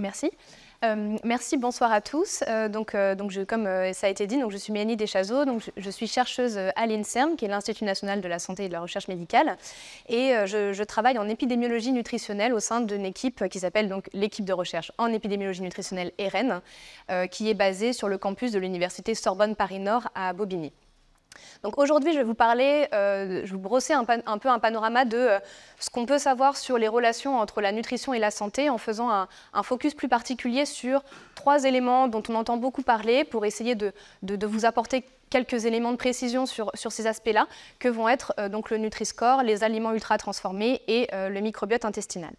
Merci. Euh, merci, bonsoir à tous. Euh, euh, comme ça a été dit, donc je suis Mélanie Deschazeaux, donc je, suis chercheuse à l'INSERM, qui est l'Institut national de la santé et de la recherche médicale, et je, travaille en épidémiologie nutritionnelle au sein d'une équipe qui s'appelle donc l'équipe de recherche en épidémiologie nutritionnelle EREN, qui est basée sur le campus de l'université Sorbonne Paris Nord à Bobigny. Donc aujourd'hui, je vais vous parler, euh, je vous brosser un, peu un panorama de euh, ce qu'on peut savoir sur les relations entre la nutrition et la santé en faisant un, focus plus particulier sur trois éléments dont on entend beaucoup parler pour essayer de, vous apporter quelques éléments de précision sur, ces aspects-là, que vont être euh, donc le Nutri-Score, les aliments ultra transformés et le microbiote intestinal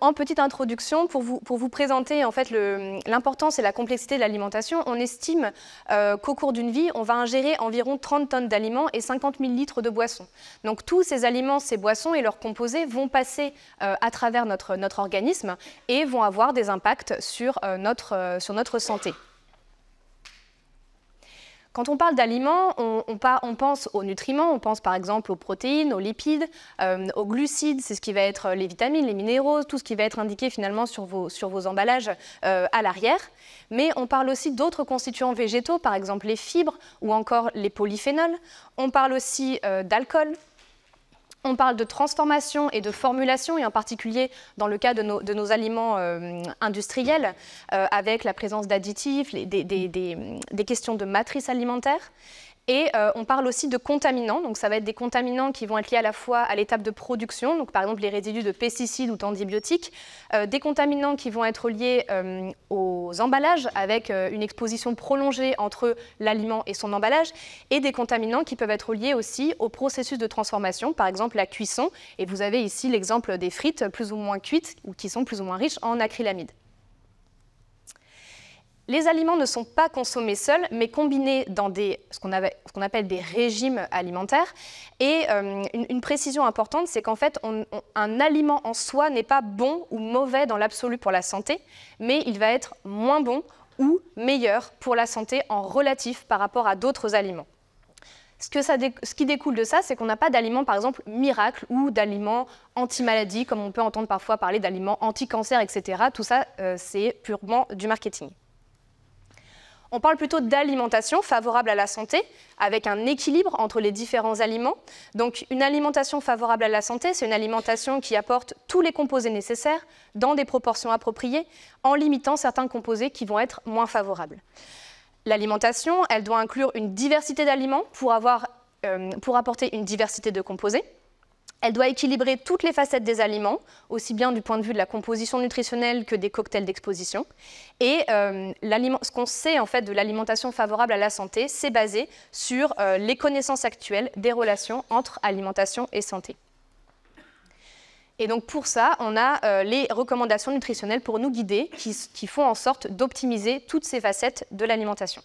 en petite introduction, pour vous, présenter en fait l'importance et la complexité de l'alimentation, on estime euh, qu'au cours d'une vie, on va ingérer environ 30 tonnes d'aliments et 50 000 litres de boissons. Donc tous ces aliments, ces boissons et leurs composés vont passer euh, à travers notre, organisme et vont avoir des impacts sur euh, notre santé. Quand on parle d'aliments, on, pense aux nutriments, on pense par exemple aux protéines, aux lipides, euh, aux glucides, c'est ce qui va être euh, les vitamines, les minéraux, tout ce qui va être indiqué finalement sur vos, sur vos emballages euh, à l'arrière. Mais on parle aussi d'autres constituants végétaux, par exemple les fibres ou encore les polyphénols. On parle aussi d'alcool, on parle de transformation et de formulation, et en particulier dans le cas de nos, aliments euh, industriels, euh, avec la présence d'additifs, des, questions de matrice alimentaire. Et euh, on parle aussi de contaminants, donc ça va être des contaminants qui vont être liés à la fois à l'étape de production, donc par exemple les résidus de pesticides ou d'antibiotiques, euh, des contaminants qui vont être liés euh, aux emballages avec une exposition prolongée entre l'aliment et son emballage, et des contaminants qui peuvent être liés aussi au processus de transformation, par exemple la cuisson, et vous avez ici l'exemple des frites plus ou moins cuites ou qui sont plus ou moins riches en acrylamide les aliments ne sont pas consommés seuls, mais combinés dans ce qu'on appelle des régimes alimentaires. Et euh, une, précision importante, c'est qu'en fait, un aliment en soi n'est pas bon ou mauvais dans l'absolu pour la santé, mais il va être moins bon ou meilleur pour la santé en relatif par rapport à d'autres aliments. Ce, qui découle de ça, c'est qu'on n'a pas d'aliments, par exemple, miracle ou d'aliments anti-maladie, comme on peut entendre parfois parler d'aliments anti-cancer, etc. Tout ça, euh, c'est purement du marketing. On parle plutôt d'alimentation favorable à la santé, avec un équilibre entre les différents aliments. Donc une alimentation favorable à la santé, c'est une alimentation qui apporte tous les composés nécessaires dans des proportions appropriées, en limitant certains composés qui vont être moins favorables. L'alimentation, elle doit inclure une diversité d'aliments pour, euh, pour apporter une diversité de composés. Elle doit équilibrer toutes les facettes des aliments, aussi bien du point de vue de la composition nutritionnelle que des cocktails d'exposition. Et euh, ce qu'on sait en fait de l'alimentation favorable à la santé, c'est basé sur euh, les connaissances actuelles des relations entre alimentation et santé. Et donc pour ça, on a euh, les recommandations nutritionnelles pour nous guider qui font en sorte d'optimiser toutes ces facettes de l'alimentation.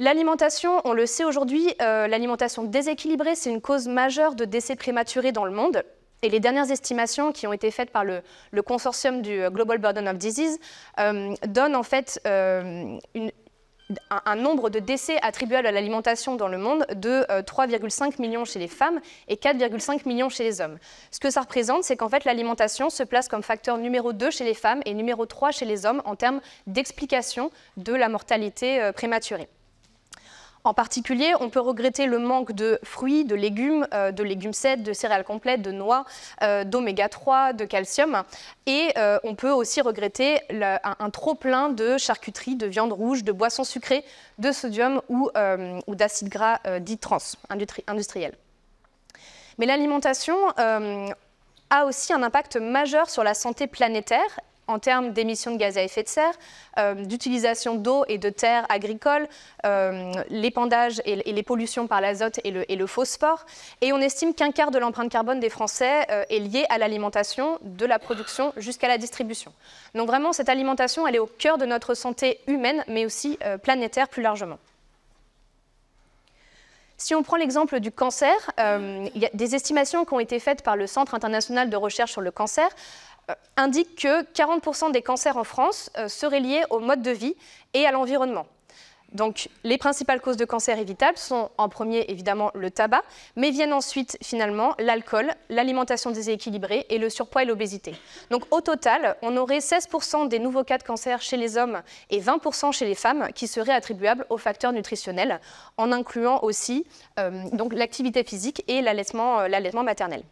L'alimentation, on le sait aujourd'hui, euh, l'alimentation déséquilibrée, c'est une cause majeure de décès prématurés dans le monde. Et les dernières estimations qui ont été faites par le, consortium du euh, Global Burden of Disease euh, donnent en fait un, un, nombre de décès attribuables à l'alimentation dans le monde de 3,5 millions chez les femmes et 4,5 millions chez les hommes. Ce que ça représente, c'est qu'en fait l'alimentation se place comme facteur numéro 2 chez les femmes et numéro 3 chez les hommes en termes d'explication de la mortalité prématurée. En particulier, on peut regretter le manque de fruits, de légumes, euh, de légumes secs, de céréales complètes, de noix, euh, d'oméga 3, de calcium. Et euh, on peut aussi regretter un, trop plein de charcuterie, de viande rouge, de boissons sucrées, de sodium ou, d'acides gras dits trans, industriels. Mais l'alimentation a aussi un impact majeur sur la santé planétaire en termes d'émissions de gaz à effet de serre, euh, d'utilisation d'eau et de terres agricoles, euh, l'épandage et, les pollutions par l'azote et le, phosphore. Et on estime qu'un quart de l'empreinte carbone des Français euh, est liée à l'alimentation, de la production jusqu'à la distribution. Donc vraiment, cette alimentation, elle est au cœur de notre santé humaine, mais aussi planétaire plus largement. Si on prend l'exemple du cancer, il y a des estimations qui ont été faites par le Centre international de recherche sur le cancer euh, indique que 40% des cancers en France euh, seraient liés au mode de vie et à l'environnement. Donc les principales causes de cancer évitables sont en premier évidemment le tabac, mais viennent ensuite finalement l'alcool, l'alimentation déséquilibrée et le surpoids et l'obésité. Donc au total, on aurait 16% des nouveaux cas de cancer chez les hommes et 20% chez les femmes qui seraient attribuables aux facteurs nutritionnels, en incluant aussi euh, l'activité physique et l'allaitement maternel.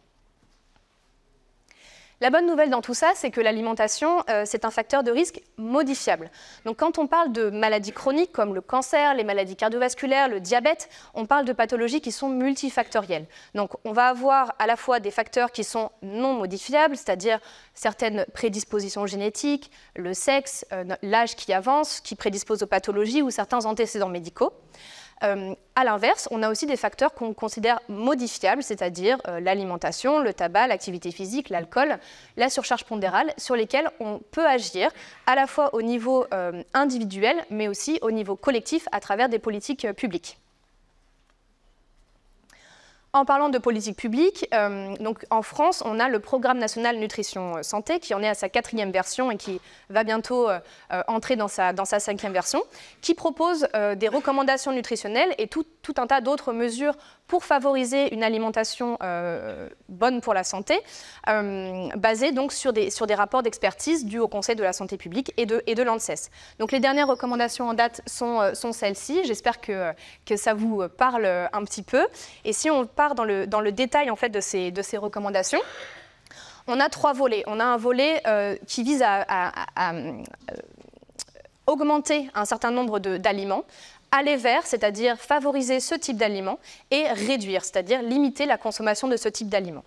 La bonne nouvelle dans tout ça, c'est que l'alimentation, euh, c'est un facteur de risque modifiable. Donc quand on parle de maladies chroniques comme le cancer, les maladies cardiovasculaires, le diabète, on parle de pathologies qui sont multifactorielles. Donc on va avoir à la fois des facteurs qui sont non modifiables, c'est-à-dire certaines prédispositions génétiques, le sexe, euh, l'âge qui avance, qui prédispose aux pathologies ou certains antécédents médicaux. A euh, à l'inverse, on a aussi des facteurs qu'on considère modifiables, c'est-à-dire euh, l'alimentation, le tabac, l'activité physique, l'alcool, la surcharge pondérale, sur lesquels on peut agir à la fois au niveau euh, individuel, mais aussi au niveau collectif à travers des politiques publiques. En parlant de politique publique, euh, donc en France, on a le Programme national nutrition euh, santé qui en est à sa quatrième version et qui va bientôt euh, entrer dans sa, cinquième version, qui propose des recommandations nutritionnelles et tout, tout un tas d'autres mesures pour favoriser une alimentation euh, bonne pour la santé, euh, basée donc sur des, sur des rapports d'expertise dus au Conseil de la santé publique et de, et de l'ANSES. Donc les dernières recommandations en date sont, euh, sont celles-ci. J'espère que, que ça vous parle un petit peu. Et si on part dans le, dans le détail en fait, de, ces, de ces recommandations, on a trois volets. On a un volet qui vise à, à augmenter un certain nombre d'aliments aller vers, c'est-à-dire favoriser ce type d'aliments, et réduire, c'est-à-dire limiter la consommation de ce type d'aliments.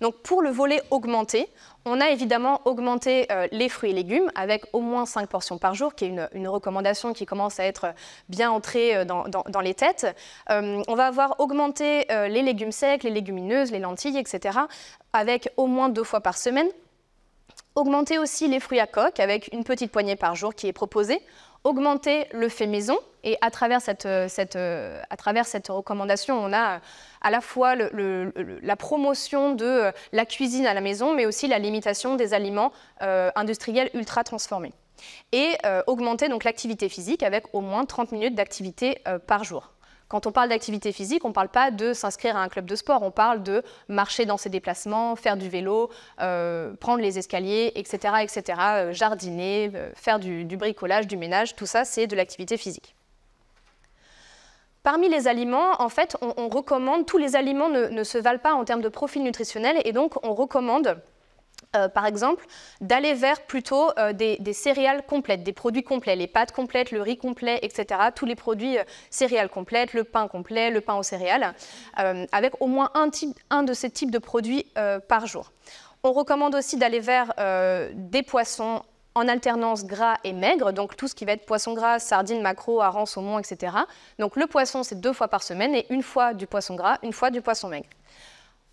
Donc pour le volet augmenter, on a évidemment augmenté euh, les fruits et légumes avec au moins 5 portions par jour, qui est une, recommandation qui commence à être bien entrée euh, dans, les têtes. Euh, on va avoir augmenté les légumes secs, les légumineuses, les lentilles, etc., avec au moins deux fois par semaine. Augmenter aussi les fruits à coque avec une petite poignée par jour qui est proposée augmenter le fait maison. Et à travers cette, euh, euh, recommandation, on a euh, à la fois la promotion de la cuisine à la maison, mais aussi la limitation des aliments industriels ultra transformés. Et augmenter donc l'activité physique avec au moins 30 minutes d'activité par jour. Quand on parle d'activité physique, on ne parle pas de s'inscrire à un club de sport, on parle de marcher dans ses déplacements, faire du vélo, euh, prendre les escaliers, etc., etc., euh, jardiner, euh, faire du, bricolage, du ménage, tout ça, c'est de l'activité physique. Parmi les aliments, en fait, on, recommande, tous les aliments ne, ne, se valent pas en termes de profil nutritionnel et donc on recommande euh, par exemple, d'aller vers plutôt euh, des, céréales complètes, des produits complets, les pâtes complètes, le riz complet, etc. Tous les produits euh, céréales complètes, le pain complet, le pain aux céréales, avec au moins un, de ces types de produits par jour. On recommande aussi d'aller vers des poissons en alternance gras et maigres, donc tout ce qui va être poisson gras, sardines, maquereaux, harengs, saumon, etc. Donc le poisson, c'est deux fois par semaine et une fois du poisson gras, une fois du poisson maigre.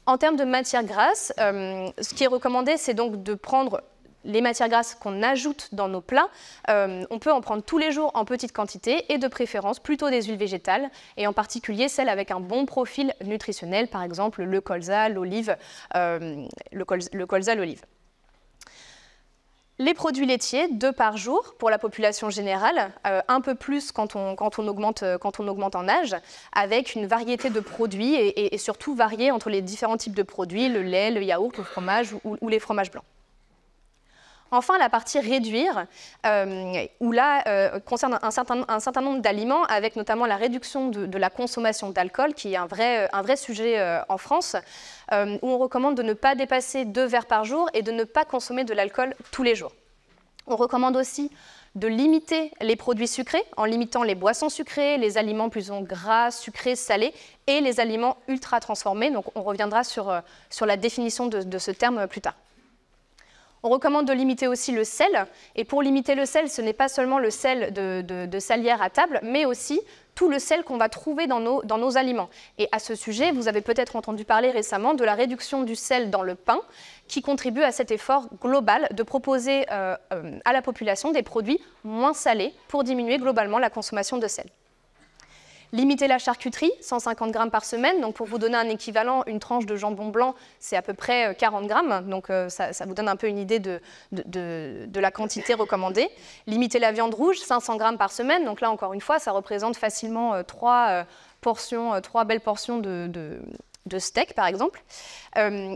En termes de matières grasses, euh, ce qui est recommandé, c'est donc de prendre les matières grasses qu'on ajoute dans nos plats. Euh, on peut en prendre tous les jours en petite quantité et de préférence plutôt des huiles végétales et en particulier celles avec un bon profil nutritionnel, par exemple le colza, l'olive, euh, le colza, l'olive. Les produits laitiers, deux par jour pour la population générale, euh, un peu plus euh, quand on, augmente, en âge, avec une variété de produits et, surtout variés entre les différents types de produits, le lait, le yaourt, le fromage ou les fromages blancs. Enfin, la partie réduire, euh, où là, euh, concerne un certain, nombre d'aliments, avec notamment la réduction de, la consommation d'alcool, qui est un vrai, sujet euh, en France, où on recommande de ne pas dépasser deux verres par jour et de ne pas consommer de l'alcool tous les jours. On recommande aussi de limiter les produits sucrés en limitant les boissons sucrées, les aliments plus gras, sucrés, salés et les aliments ultra transformés. Donc on reviendra sur, la définition de ce terme plus tard. On recommande de limiter aussi le sel. Et pour limiter le sel, ce n'est pas seulement le sel de, salière à table, mais aussi tout le sel qu'on va trouver dans nos, aliments. Et à ce sujet, vous avez peut-être entendu parler récemment de la réduction du sel dans le pain, qui contribue à cet effort global de proposer euh, euh, à la population des produits moins salés pour diminuer globalement la consommation de sel. Limiter la charcuterie, 150 grammes par semaine. Donc, pour vous donner un équivalent, une tranche de jambon blanc, c'est à peu près 40 euh, grammes. Donc, euh, ça, vous donne un peu une idée de, de, la quantité recommandée. Limiter la viande rouge, 500 grammes par semaine. Donc, là, encore une fois, ça représente facilement euh, trois portions, trois belles portions de, steak, par exemple.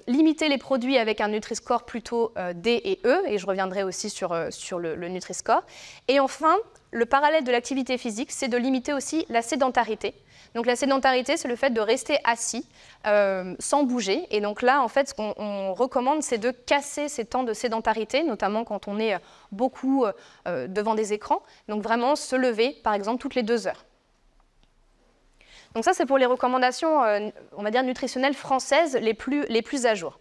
limiter les produits avec un Nutri-Score plutôt D et E, et je reviendrai aussi sur, sur le, le Nutri-Score. Et enfin, le parallèle de l'activité physique, c'est de limiter aussi la sédentarité. Donc la sédentarité, c'est le fait de rester assis euh, sans bouger. Et donc là, en fait, ce qu'on recommande, c'est de casser ces temps de sédentarité, notamment quand on est euh, beaucoup euh, devant des écrans. Donc vraiment se lever, par exemple, toutes les deux heures. Donc ça, c'est pour les recommandations, on va dire, nutritionnelles françaises les plus, les plus à jour.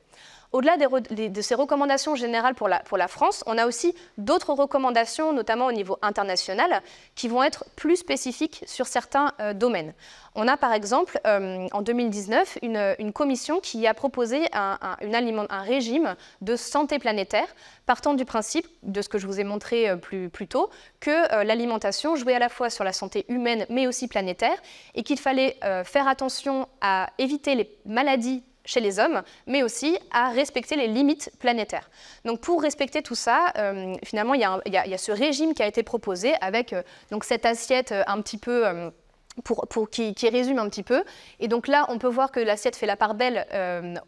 Au-delà de ces recommandations générales pour la, France, on a aussi d'autres recommandations, notamment au niveau international, qui vont être plus spécifiques sur certains euh, domaines. On a par exemple, euh, en 2019, une, commission qui a proposé un, régime de santé planétaire, partant du principe, de ce que je vous ai montré euh, plus, tôt, que l'alimentation jouait à la fois sur la santé humaine mais aussi planétaire, et qu'il fallait faire attention à éviter les maladies chez les hommes, mais aussi à respecter les limites planétaires. Donc pour respecter tout ça, euh, finalement, il y, a ce régime qui a été proposé avec euh, donc cette assiette euh, un petit peu... pour, pour, qui, résume un petit peu. Et donc là, on peut voir que l'assiette fait la part belle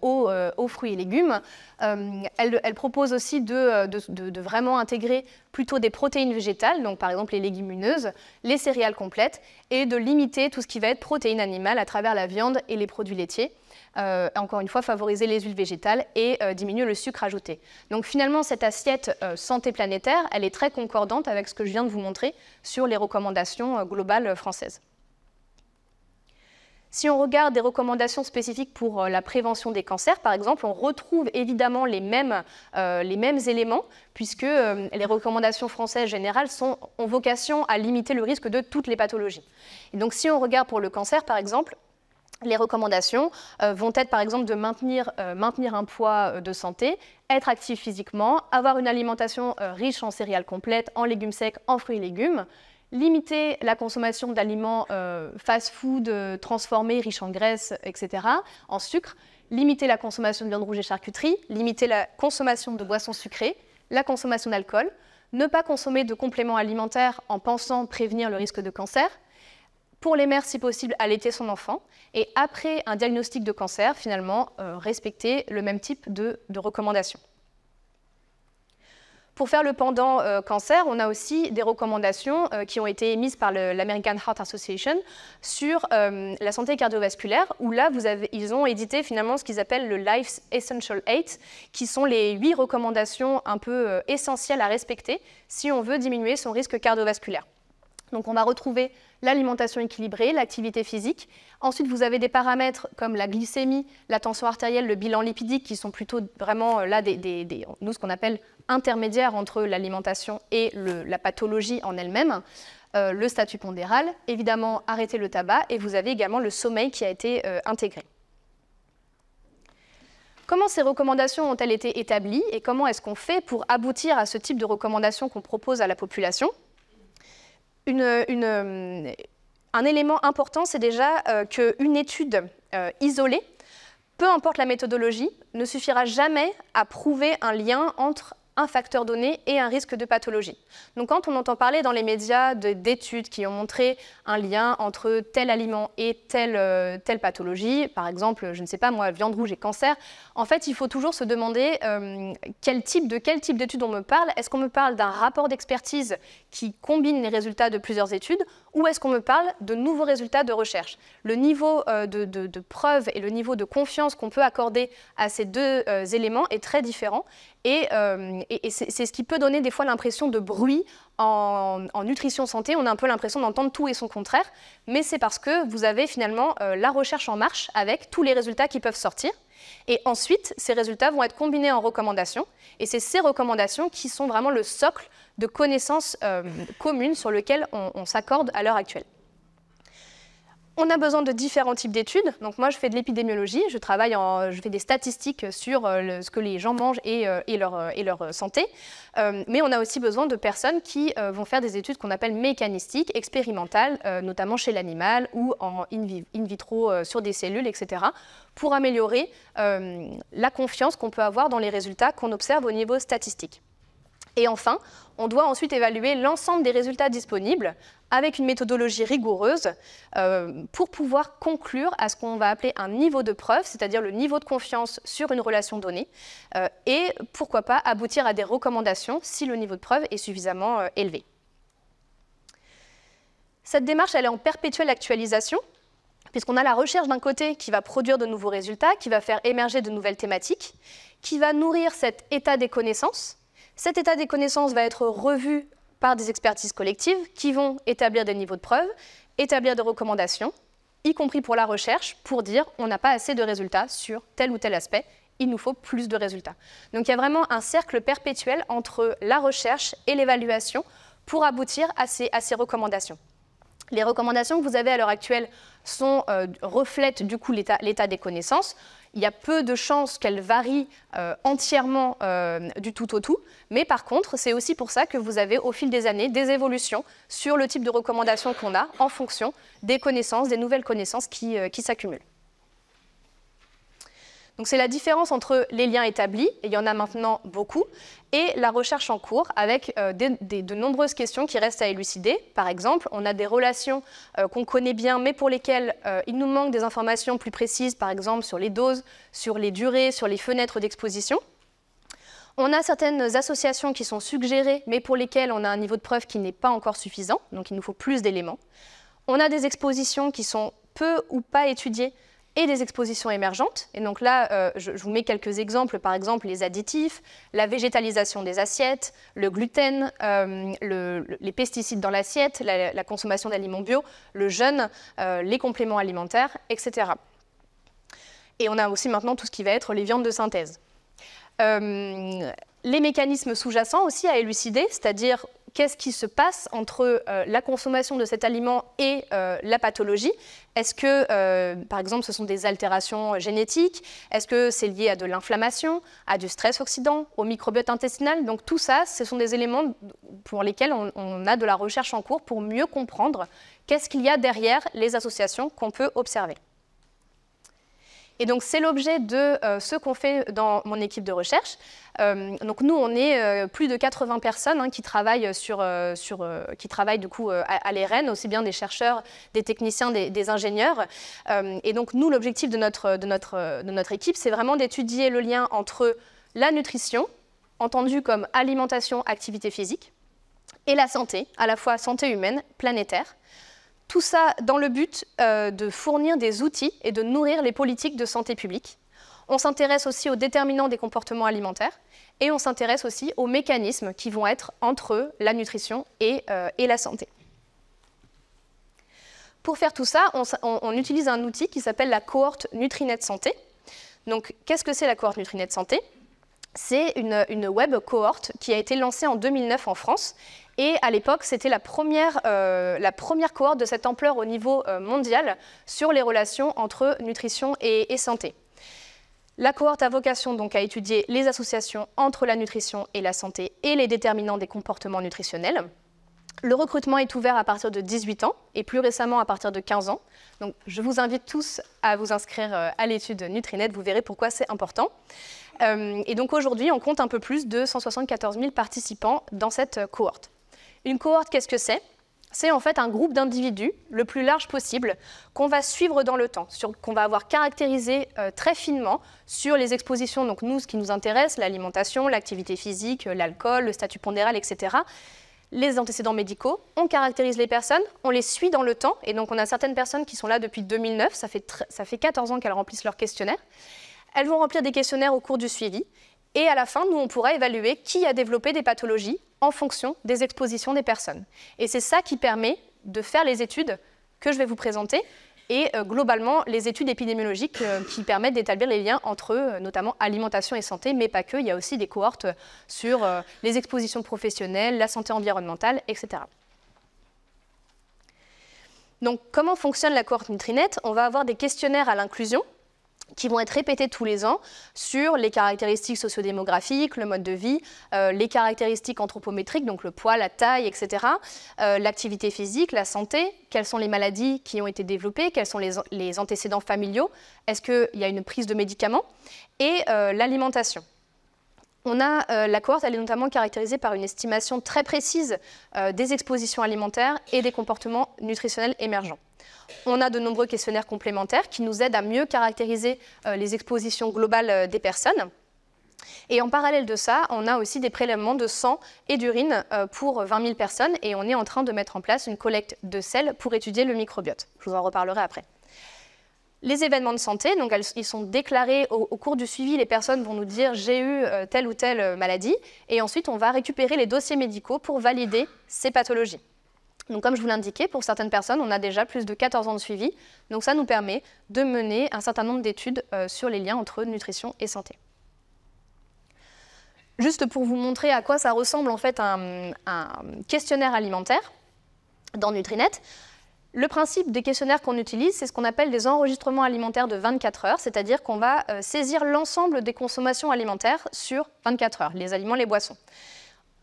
aux, fruits et légumes. elle, propose aussi de, vraiment intégrer plutôt des protéines végétales, donc par exemple les légumineuses, les céréales complètes, et de limiter tout ce qui va être protéines animales à travers la viande et les produits laitiers. Euh, encore une fois favoriser les huiles végétales et euh, diminuer le sucre ajouté. Donc finalement, cette assiette euh, santé planétaire, elle est très concordante avec ce que je viens de vous montrer sur les recommandations globales françaises. Si on regarde des recommandations spécifiques pour la prévention des cancers, par exemple, on retrouve évidemment les mêmes, éléments, puisque les recommandations françaises générales sont, ont vocation à limiter le risque de toutes les pathologies. donc si on regarde pour le cancer, par exemple, les recommandations euh, vont être par exemple de maintenir, euh, un poids euh, de santé, être actif physiquement, avoir une alimentation riche en céréales complètes, en légumes secs, en fruits et légumes, limiter la consommation d'aliments fast-food transformés, riches en graisse, etc., en sucre, limiter la consommation de viande rouge et charcuterie, limiter la consommation de boissons sucrées, la consommation d'alcool, ne pas consommer de compléments alimentaires en pensant prévenir le risque de cancer, pour les mères si possible allaiter son enfant, et après un diagnostic de cancer, finalement, euh, respecter le même type de, recommandations. Pour faire le pendant euh, cancer, on a aussi des recommandations euh, qui ont été émises par l'American Heart Association sur la santé cardiovasculaire, où là, ils ont édité finalement ce qu'ils appellent le Life's Essential 8, qui sont les huit recommandations un peu essentielles à respecter si on veut diminuer son risque cardiovasculaire. Donc on va retrouver l'alimentation équilibrée, l'activité physique. Ensuite, vous avez des paramètres comme la glycémie, la tension artérielle, le bilan lipidique, qui sont plutôt vraiment euh, là nous ce qu'on appelle intermédiaires entre l'alimentation et la pathologie en elle-même. Euh, le statut pondéral, évidemment arrêter le tabac et vous avez également le sommeil qui a été euh, intégré. Comment ces recommandations ont-elles été établies et comment est-ce qu'on fait pour aboutir à ce type de recommandations qu'on propose à la population une, euh, un élément important, c'est déjà euh, que qu'une étude euh, isolée, peu importe la méthodologie, ne suffira jamais à prouver un lien entre un facteur donné et un risque de pathologie. Donc quand on entend parler dans les médias d'études qui ont montré un lien entre tel aliment et euh, telle, pathologie, par exemple, je ne sais pas moi, viande rouge et cancer, en fait, il faut toujours se demander euh, quel type de quel type d'études on me parle. Est-ce qu'on me parle d'un rapport d'expertise qui combine les résultats de plusieurs études où est-ce qu'on me parle de nouveaux résultats de recherche Le niveau euh, de, preuve et le niveau de confiance qu'on peut accorder à ces deux euh, éléments est très différent et, euh, c'est ce qui peut donner des fois l'impression de bruit en, nutrition santé. On a un peu l'impression d'entendre tout et son contraire, mais c'est parce que vous avez finalement la recherche en marche avec tous les résultats qui peuvent sortir. Et ensuite, ces résultats vont être combinés en recommandations. Et c'est ces recommandations qui sont vraiment le socle de connaissances euh, communes sur lesquelles on, s'accorde à l'heure actuelle. On a besoin de différents types d'études. Donc moi, je fais de l'épidémiologie, je travaille, en, je fais des statistiques sur euh, ce que les gens mangent et, euh, leur, santé. mais on a aussi besoin de personnes qui vont faire des études qu'on appelle mécanistiques, expérimentales, notamment chez l'animal ou en in, vitro sur des cellules, etc., pour améliorer la confiance qu'on peut avoir dans les résultats qu'on observe au niveau statistique. Et enfin, on doit ensuite évaluer l'ensemble des résultats disponibles avec une méthodologie rigoureuse euh, pour pouvoir conclure à ce qu'on va appeler un niveau de preuve, c'est-à-dire le niveau de confiance sur une relation donnée, euh, et pourquoi pas aboutir à des recommandations si le niveau de preuve est suffisamment euh, élevé. Cette démarche, elle est en perpétuelle actualisation, puisqu'on a la recherche d'un côté qui va produire de nouveaux résultats, qui va faire émerger de nouvelles thématiques, qui va nourrir cet état des connaissances, cet état des connaissances va être revu par des expertises collectives qui vont établir des niveaux de preuve, établir des recommandations, y compris pour la recherche, pour dire on n'a pas assez de résultats sur tel ou tel aspect, il nous faut plus de résultats. Donc il y a vraiment un cercle perpétuel entre la recherche et l'évaluation pour aboutir à ces, recommandations. Les recommandations que vous avez à l'heure actuelle euh, reflètent du coup l'état des connaissances. Il y a peu de chances qu'elle varie euh, entièrement euh, du tout au tout, mais par contre, c'est aussi pour ça que vous avez au fil des années des évolutions sur le type de recommandations qu'on a en fonction des connaissances, des nouvelles connaissances qui euh, s'accumulent. Donc c'est la différence entre les liens établis, et il y en a maintenant beaucoup, et la recherche en cours avec euh, de nombreuses questions qui restent à élucider. Par exemple, on a des relations euh, qu'on connaît bien, mais pour lesquelles euh, il nous manque des informations plus précises, par exemple sur les doses, sur les durées, sur les fenêtres d'exposition. On a certaines associations qui sont suggérées, mais pour lesquelles on a un niveau de preuve qui n'est pas encore suffisant, donc il nous faut plus d'éléments. On a des expositions qui sont peu ou pas étudiées, et des expositions émergentes. Et donc là, euh, je, vous mets quelques exemples, par exemple les additifs, la végétalisation des assiettes, le gluten, euh, les pesticides dans l'assiette, la, consommation d'aliments bio, le jeûne, euh, les compléments alimentaires, etc. Et on a aussi maintenant tout ce qui va être les viandes de synthèse les mécanismes sous-jacents aussi à élucider, c'est-à-dire qu'est-ce qui se passe entre euh, la consommation de cet aliment et euh, la pathologie Est-ce que, euh, par exemple, ce sont des altérations génétiques Est-ce que c'est lié à de l'inflammation, à du stress oxydant, au microbiote intestinal Donc tout ça, ce sont des éléments pour lesquels on a de la recherche en cours pour mieux comprendre qu'est-ce qu'il y a derrière les associations qu'on peut observer. Et donc, c'est l'objet de euh, ce qu'on fait dans mon équipe de recherche. Euh, donc, nous, on est euh, plus de 80 personnes hein, qui travaillent, sur, qui travaillent du coup, à, l'ERN, aussi bien des chercheurs, des techniciens, des, des ingénieurs. et donc, nous, l'objectif de notre, de notre équipe, c'est vraiment d'étudier le lien entre la nutrition, entendue comme alimentation, activité physique, et la santé, à la fois santé humaine, planétaire. Tout ça dans le but euh, de fournir des outils et de nourrir les politiques de santé publique. On s'intéresse aussi aux déterminants des comportements alimentaires et on s'intéresse aussi aux mécanismes qui vont être entre la nutrition euh, et, la santé. Pour faire tout ça, on, utilise un outil qui s'appelle la cohorte Nutrinet Santé. Donc, qu'est-ce que c'est la cohorte Nutrinet Santé c'est une, une, web cohorte qui a été lancée en 2009 en France et à l'époque, c'était euh, la, première, cohorte de cette ampleur au niveau euh, mondial sur les relations entre nutrition et, santé. La cohorte a vocation donc à étudier les associations entre la nutrition et la santé et les déterminants des comportements nutritionnels. Le recrutement est ouvert à partir de 18 ans et plus récemment à partir de 15 ans. Donc, je vous invite tous à vous inscrire euh, à l'étude Nutrinet, vous verrez pourquoi c'est important. et donc aujourd'hui, on compte un peu plus de 174 000 participants dans cette cohorte. Une cohorte, qu'est-ce que c'est c'est en fait un groupe d'individus le plus large possible qu'on va suivre dans le temps, qu'on va avoir caractérisé euh, très finement sur les expositions, donc nous, ce qui nous intéresse, l'alimentation, l'activité physique, euh, l'alcool, le statut pondéral, etc. Les antécédents médicaux, on caractérise les personnes, on les suit dans le temps, et donc on a certaines personnes qui sont là depuis 2009, ça fait, ça fait 14 ans qu'elles remplissent leur questionnaire. Elles vont remplir des questionnaires au cours du suivi, et à la fin, nous, on pourra évaluer qui a développé des pathologies en fonction des expositions des personnes. Et c'est ça qui permet de faire les études que je vais vous présenter et euh, globalement les études épidémiologiques euh, qui permettent d'établir les liens entre euh, notamment alimentation et santé, mais pas que, il y a aussi des cohortes sur les expositions professionnelles, la santé environnementale, etc. Donc comment fonctionne la cohorte Nutrinet On va avoir des questionnaires à l'inclusion qui vont être répétées tous les ans sur les caractéristiques sociodémographiques, le mode de vie, euh, les caractéristiques anthropométriques, donc le poids, la taille, etc., euh, l'activité physique, la santé, quelles sont les maladies qui ont été développées, quels sont les, antécédents familiaux, est-ce qu'il y a une prise de médicaments, et euh, l'alimentation. On a la cohorte, elle est notamment caractérisée par une estimation très précise des expositions alimentaires et des comportements nutritionnels émergents. On a de nombreux questionnaires complémentaires qui nous aident à mieux caractériser euh, les expositions globales euh, des personnes. Et en parallèle de ça, on a aussi des prélèvements de sang et d'urine euh, pour 20 000 personnes et on est en train de mettre en place une collecte de sel pour étudier le microbiote. Je vous en reparlerai après. Les événements de santé, ils sont déclarés au, cours du suivi. Les personnes vont nous dire j'ai eu telle ou telle maladie et ensuite on va récupérer les dossiers médicaux pour valider ces pathologies comme je vous l'indiquais, pour certaines personnes, on a déjà plus de 14 ans de suivi. Donc, ça nous permet de mener un certain nombre d'études euh, sur les liens entre nutrition et santé. Juste pour vous montrer à quoi ça ressemble en fait un, un questionnaire alimentaire dans Nutrinet. Le principe des questionnaires qu'on utilise, c'est ce qu'on appelle des enregistrements alimentaires de 24 heures, c'est-à-dire qu'on va euh, saisir l'ensemble des consommations alimentaires sur 24 heures, les aliments, les boissons.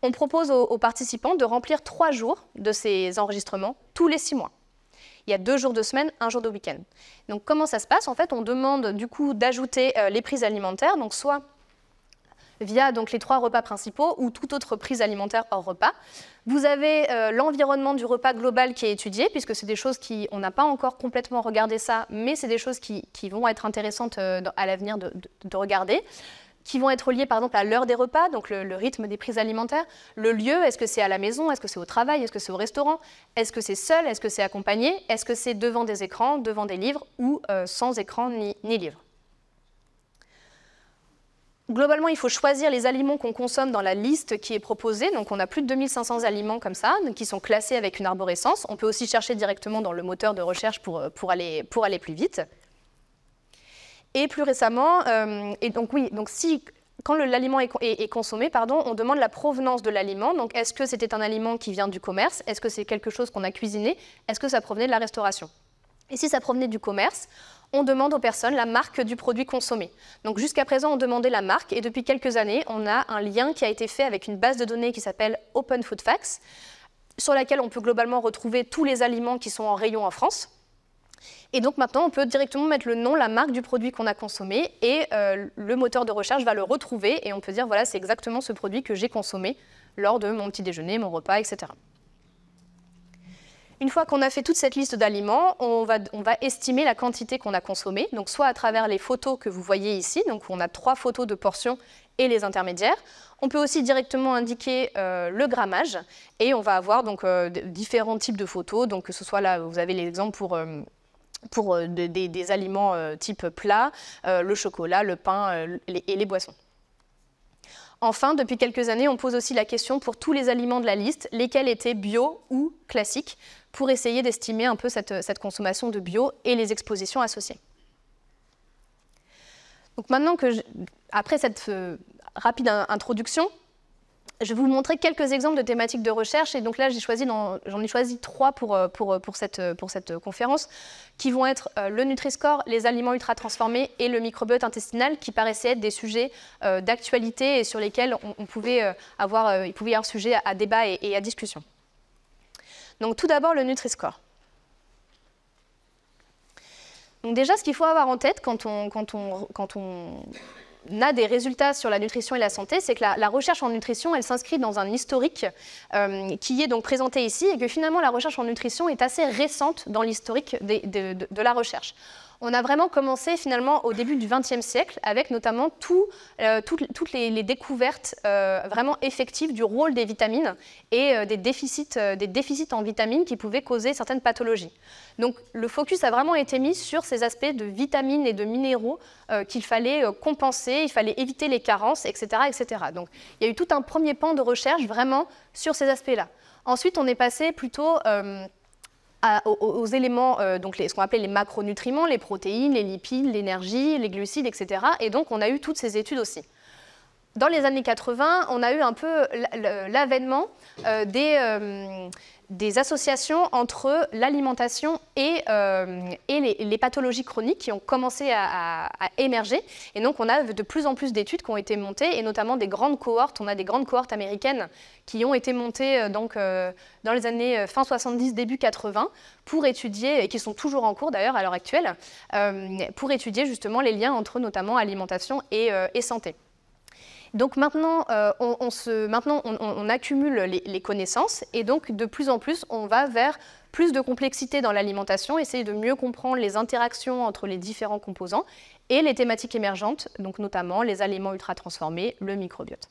On propose aux, participants de remplir trois jours de ces enregistrements tous les six mois. Il y a deux jours de semaine, un jour de week-end. Donc comment ça se passe En fait, on demande du coup d'ajouter euh, les prises alimentaires, donc soit via donc les trois repas principaux ou toute autre prise alimentaire hors repas. Vous avez euh, l'environnement du repas global qui est étudié, puisque c'est des choses qui, on n'a pas encore complètement regardé ça, mais c'est des choses qui, vont être intéressantes euh, à l'avenir de, regarder qui vont être liées par exemple à l'heure des repas, donc le, rythme des prises alimentaires, le lieu, est-ce que c'est à la maison, est-ce que c'est au travail, est-ce que c'est au restaurant, est-ce que c'est seul, est-ce que c'est accompagné, est-ce que c'est devant des écrans, devant des livres ou euh, sans écran ni, ni livre. Globalement, il faut choisir les aliments qu'on consomme dans la liste qui est proposée. Donc, on a plus de 2500 aliments comme ça, qui sont classés avec une arborescence. On peut aussi chercher directement dans le moteur de recherche pour, euh, aller, pour aller plus vite. Et plus récemment, euh, donc oui, donc si quand l'aliment est, consommé, pardon, on demande la provenance de l'aliment. Donc, est-ce que c'était un aliment qui vient du commerce Est-ce que c'est quelque chose qu'on a cuisiné Est-ce que ça provenait de la restauration Et si ça provenait du commerce, on demande aux personnes la marque du produit consommé. Donc, jusqu'à présent, on demandait la marque, et depuis quelques années, on a un lien qui a été fait avec une base de données qui s'appelle Open Food Facts, sur laquelle on peut globalement retrouver tous les aliments qui sont en rayon en France. Et donc maintenant, on peut directement mettre le nom, la marque du produit qu'on a consommé et euh, le moteur de recherche va le retrouver et on peut dire voilà, c'est exactement ce produit que j'ai consommé lors de mon petit déjeuner, mon repas, etc. Une fois qu'on a fait toute cette liste d'aliments, on va, estimer la quantité qu'on a consommée, donc soit à travers les photos que vous voyez ici, donc on a trois photos de portions et les intermédiaires. On peut aussi directement indiquer euh, le grammage et on va avoir donc euh, différents types de photos, donc que ce soit là, vous avez l'exemple pour pour euh, des, aliments euh, type plat, euh, le chocolat, le pain et les boissons. Enfin, depuis quelques années, on pose aussi la question pour tous les aliments de la liste, lesquels étaient bio ou classiques, pour essayer d'estimer un peu cette, consommation de bio et les expositions associées. Donc maintenant que, après cette rapide introduction, je vais vous montrer quelques exemples de thématiques de recherche. Et donc là, j'ai choisi j'en ai choisi trois pour, euh, pour, euh, pour, cette, euh, pour cette conférence, qui vont être le Nutri-Score, les aliments ultra transformés et le microbiote intestinal, qui paraissaient être des sujets d'actualité et sur lesquels on, pouvait avoir, il pouvait y avoir sujet à, débat et, à discussion. Donc tout d'abord, le Nutri-Score. Donc déjà, ce qu'il faut avoir en tête quand on, quand on, quand on a des résultats sur la nutrition et la santé, c'est que la, recherche en nutrition, elle s'inscrit dans un historique euh, qui est donc présenté ici et que finalement la recherche en nutrition est assez récente dans l'historique de la recherche on a vraiment commencé finalement au début du XXe siècle avec notamment euh, toutes, les, découvertes euh, vraiment effectives du rôle des vitamines et euh, des, déficits, des déficits en vitamines qui pouvaient causer certaines pathologies. Donc le focus a vraiment été mis sur ces aspects de vitamines et de minéraux qu'il fallait compenser, il fallait éviter les carences, etc., etc. Donc il y a eu tout un premier pan de recherche vraiment sur ces aspects-là. Ensuite, on est passé plutôt aux, éléments, euh, donc ce qu'on appelait les macronutriments, les protéines, les lipides, l'énergie, les glucides, etc. Et donc on a eu toutes ces études aussi. Dans les années 80, on a eu un peu l'avènement euh, des, euh, des associations entre l'alimentation et, euh, les, pathologies chroniques qui ont commencé à, émerger. Et donc, on a de plus en plus d'études qui ont été montées, et notamment des grandes cohortes. On a des grandes cohortes américaines qui ont été montées euh, donc, euh, dans les années fin 70, début 80, pour étudier, et qui sont toujours en cours d'ailleurs à l'heure actuelle, pour étudier justement les liens entre notamment alimentation et santé. Donc maintenant, euh, on, accumule les, connaissances et donc de plus en plus, on va vers plus de complexité dans l'alimentation, essayer de mieux comprendre les interactions entre les différents composants et les thématiques émergentes, donc notamment les aliments ultra transformés, le microbiote.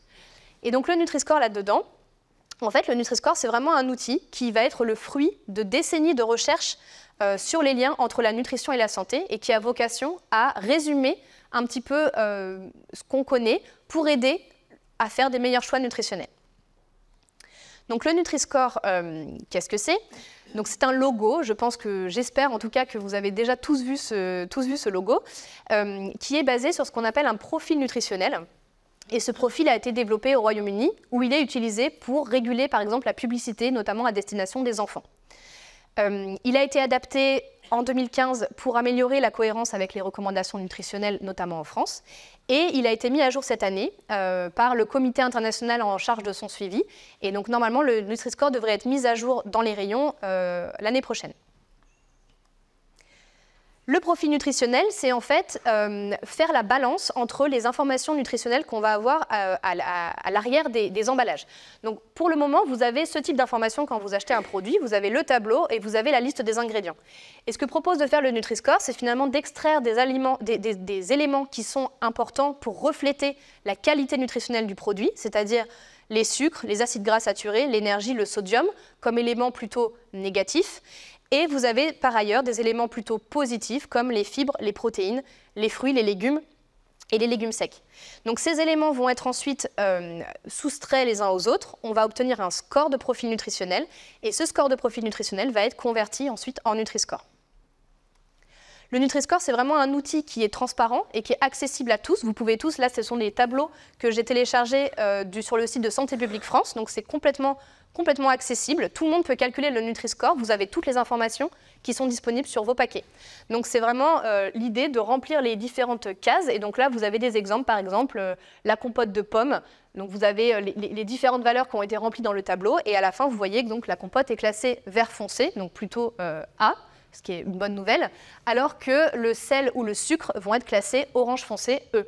Et donc le Nutri-Score là-dedans, en fait, le Nutri-Score, c'est vraiment un outil qui va être le fruit de décennies de recherches euh, sur les liens entre la nutrition et la santé et qui a vocation à résumer un petit peu euh, ce qu'on connaît pour aider à faire des meilleurs choix nutritionnels. Donc le nutriscore euh, qu'est-ce que c'est donc c'est un logo, je pense que j'espère en tout cas que vous avez déjà tous vu ce, tous vu ce logo, euh, qui est basé sur ce qu'on appelle un profil nutritionnel. Et ce profil a été développé au Royaume-Uni, où il est utilisé pour réguler par exemple la publicité, notamment à destination des enfants. il a été adapté en 2015 pour améliorer la cohérence avec les recommandations nutritionnelles, notamment en France. Et il a été mis à jour cette année euh, par le comité international en charge de son suivi. Et donc normalement, le Nutri-Score devrait être mis à jour dans les rayons euh, l'année prochaine. Le profil nutritionnel, c'est en fait euh, faire la balance entre les informations nutritionnelles qu'on va avoir euh, à, l'arrière des, emballages. Donc pour le moment, vous avez ce type d'informations quand vous achetez un produit, vous avez le tableau et vous avez la liste des ingrédients. Et ce que propose de faire le Nutri-Score, c'est finalement d'extraire des éléments qui sont importants pour refléter la qualité nutritionnelle du produit, c'est-à-dire les sucres, les acides gras saturés, l'énergie, le sodium, comme éléments plutôt négatifs, et vous avez par ailleurs des éléments plutôt positifs comme les fibres, les protéines, les fruits, les légumes et les légumes secs. Donc ces éléments vont être ensuite euh, soustraits les uns aux autres. On va obtenir un score de profil nutritionnel et ce score de profil nutritionnel va être converti ensuite en Nutri-Score. Le Nutri-Score, c'est vraiment un outil qui est transparent et qui est accessible à tous. Vous pouvez tous, là, ce sont des tableaux que j'ai téléchargés euh, sur le site de Santé publique France. Donc, c'est complètement complètement accessible. Tout le monde peut calculer le Nutri-Score. Vous avez toutes les informations qui sont disponibles sur vos paquets. Donc c'est vraiment euh, l'idée de remplir les différentes cases. Et donc là, vous avez des exemples, par exemple, euh, la compote de pommes. Donc vous avez euh, les, différentes valeurs qui ont été remplies dans le tableau. Et à la fin, vous voyez que donc, la compote est classée vert foncé, donc plutôt A ce qui est une bonne nouvelle, alors que le sel ou le sucre vont être classés orange foncé E.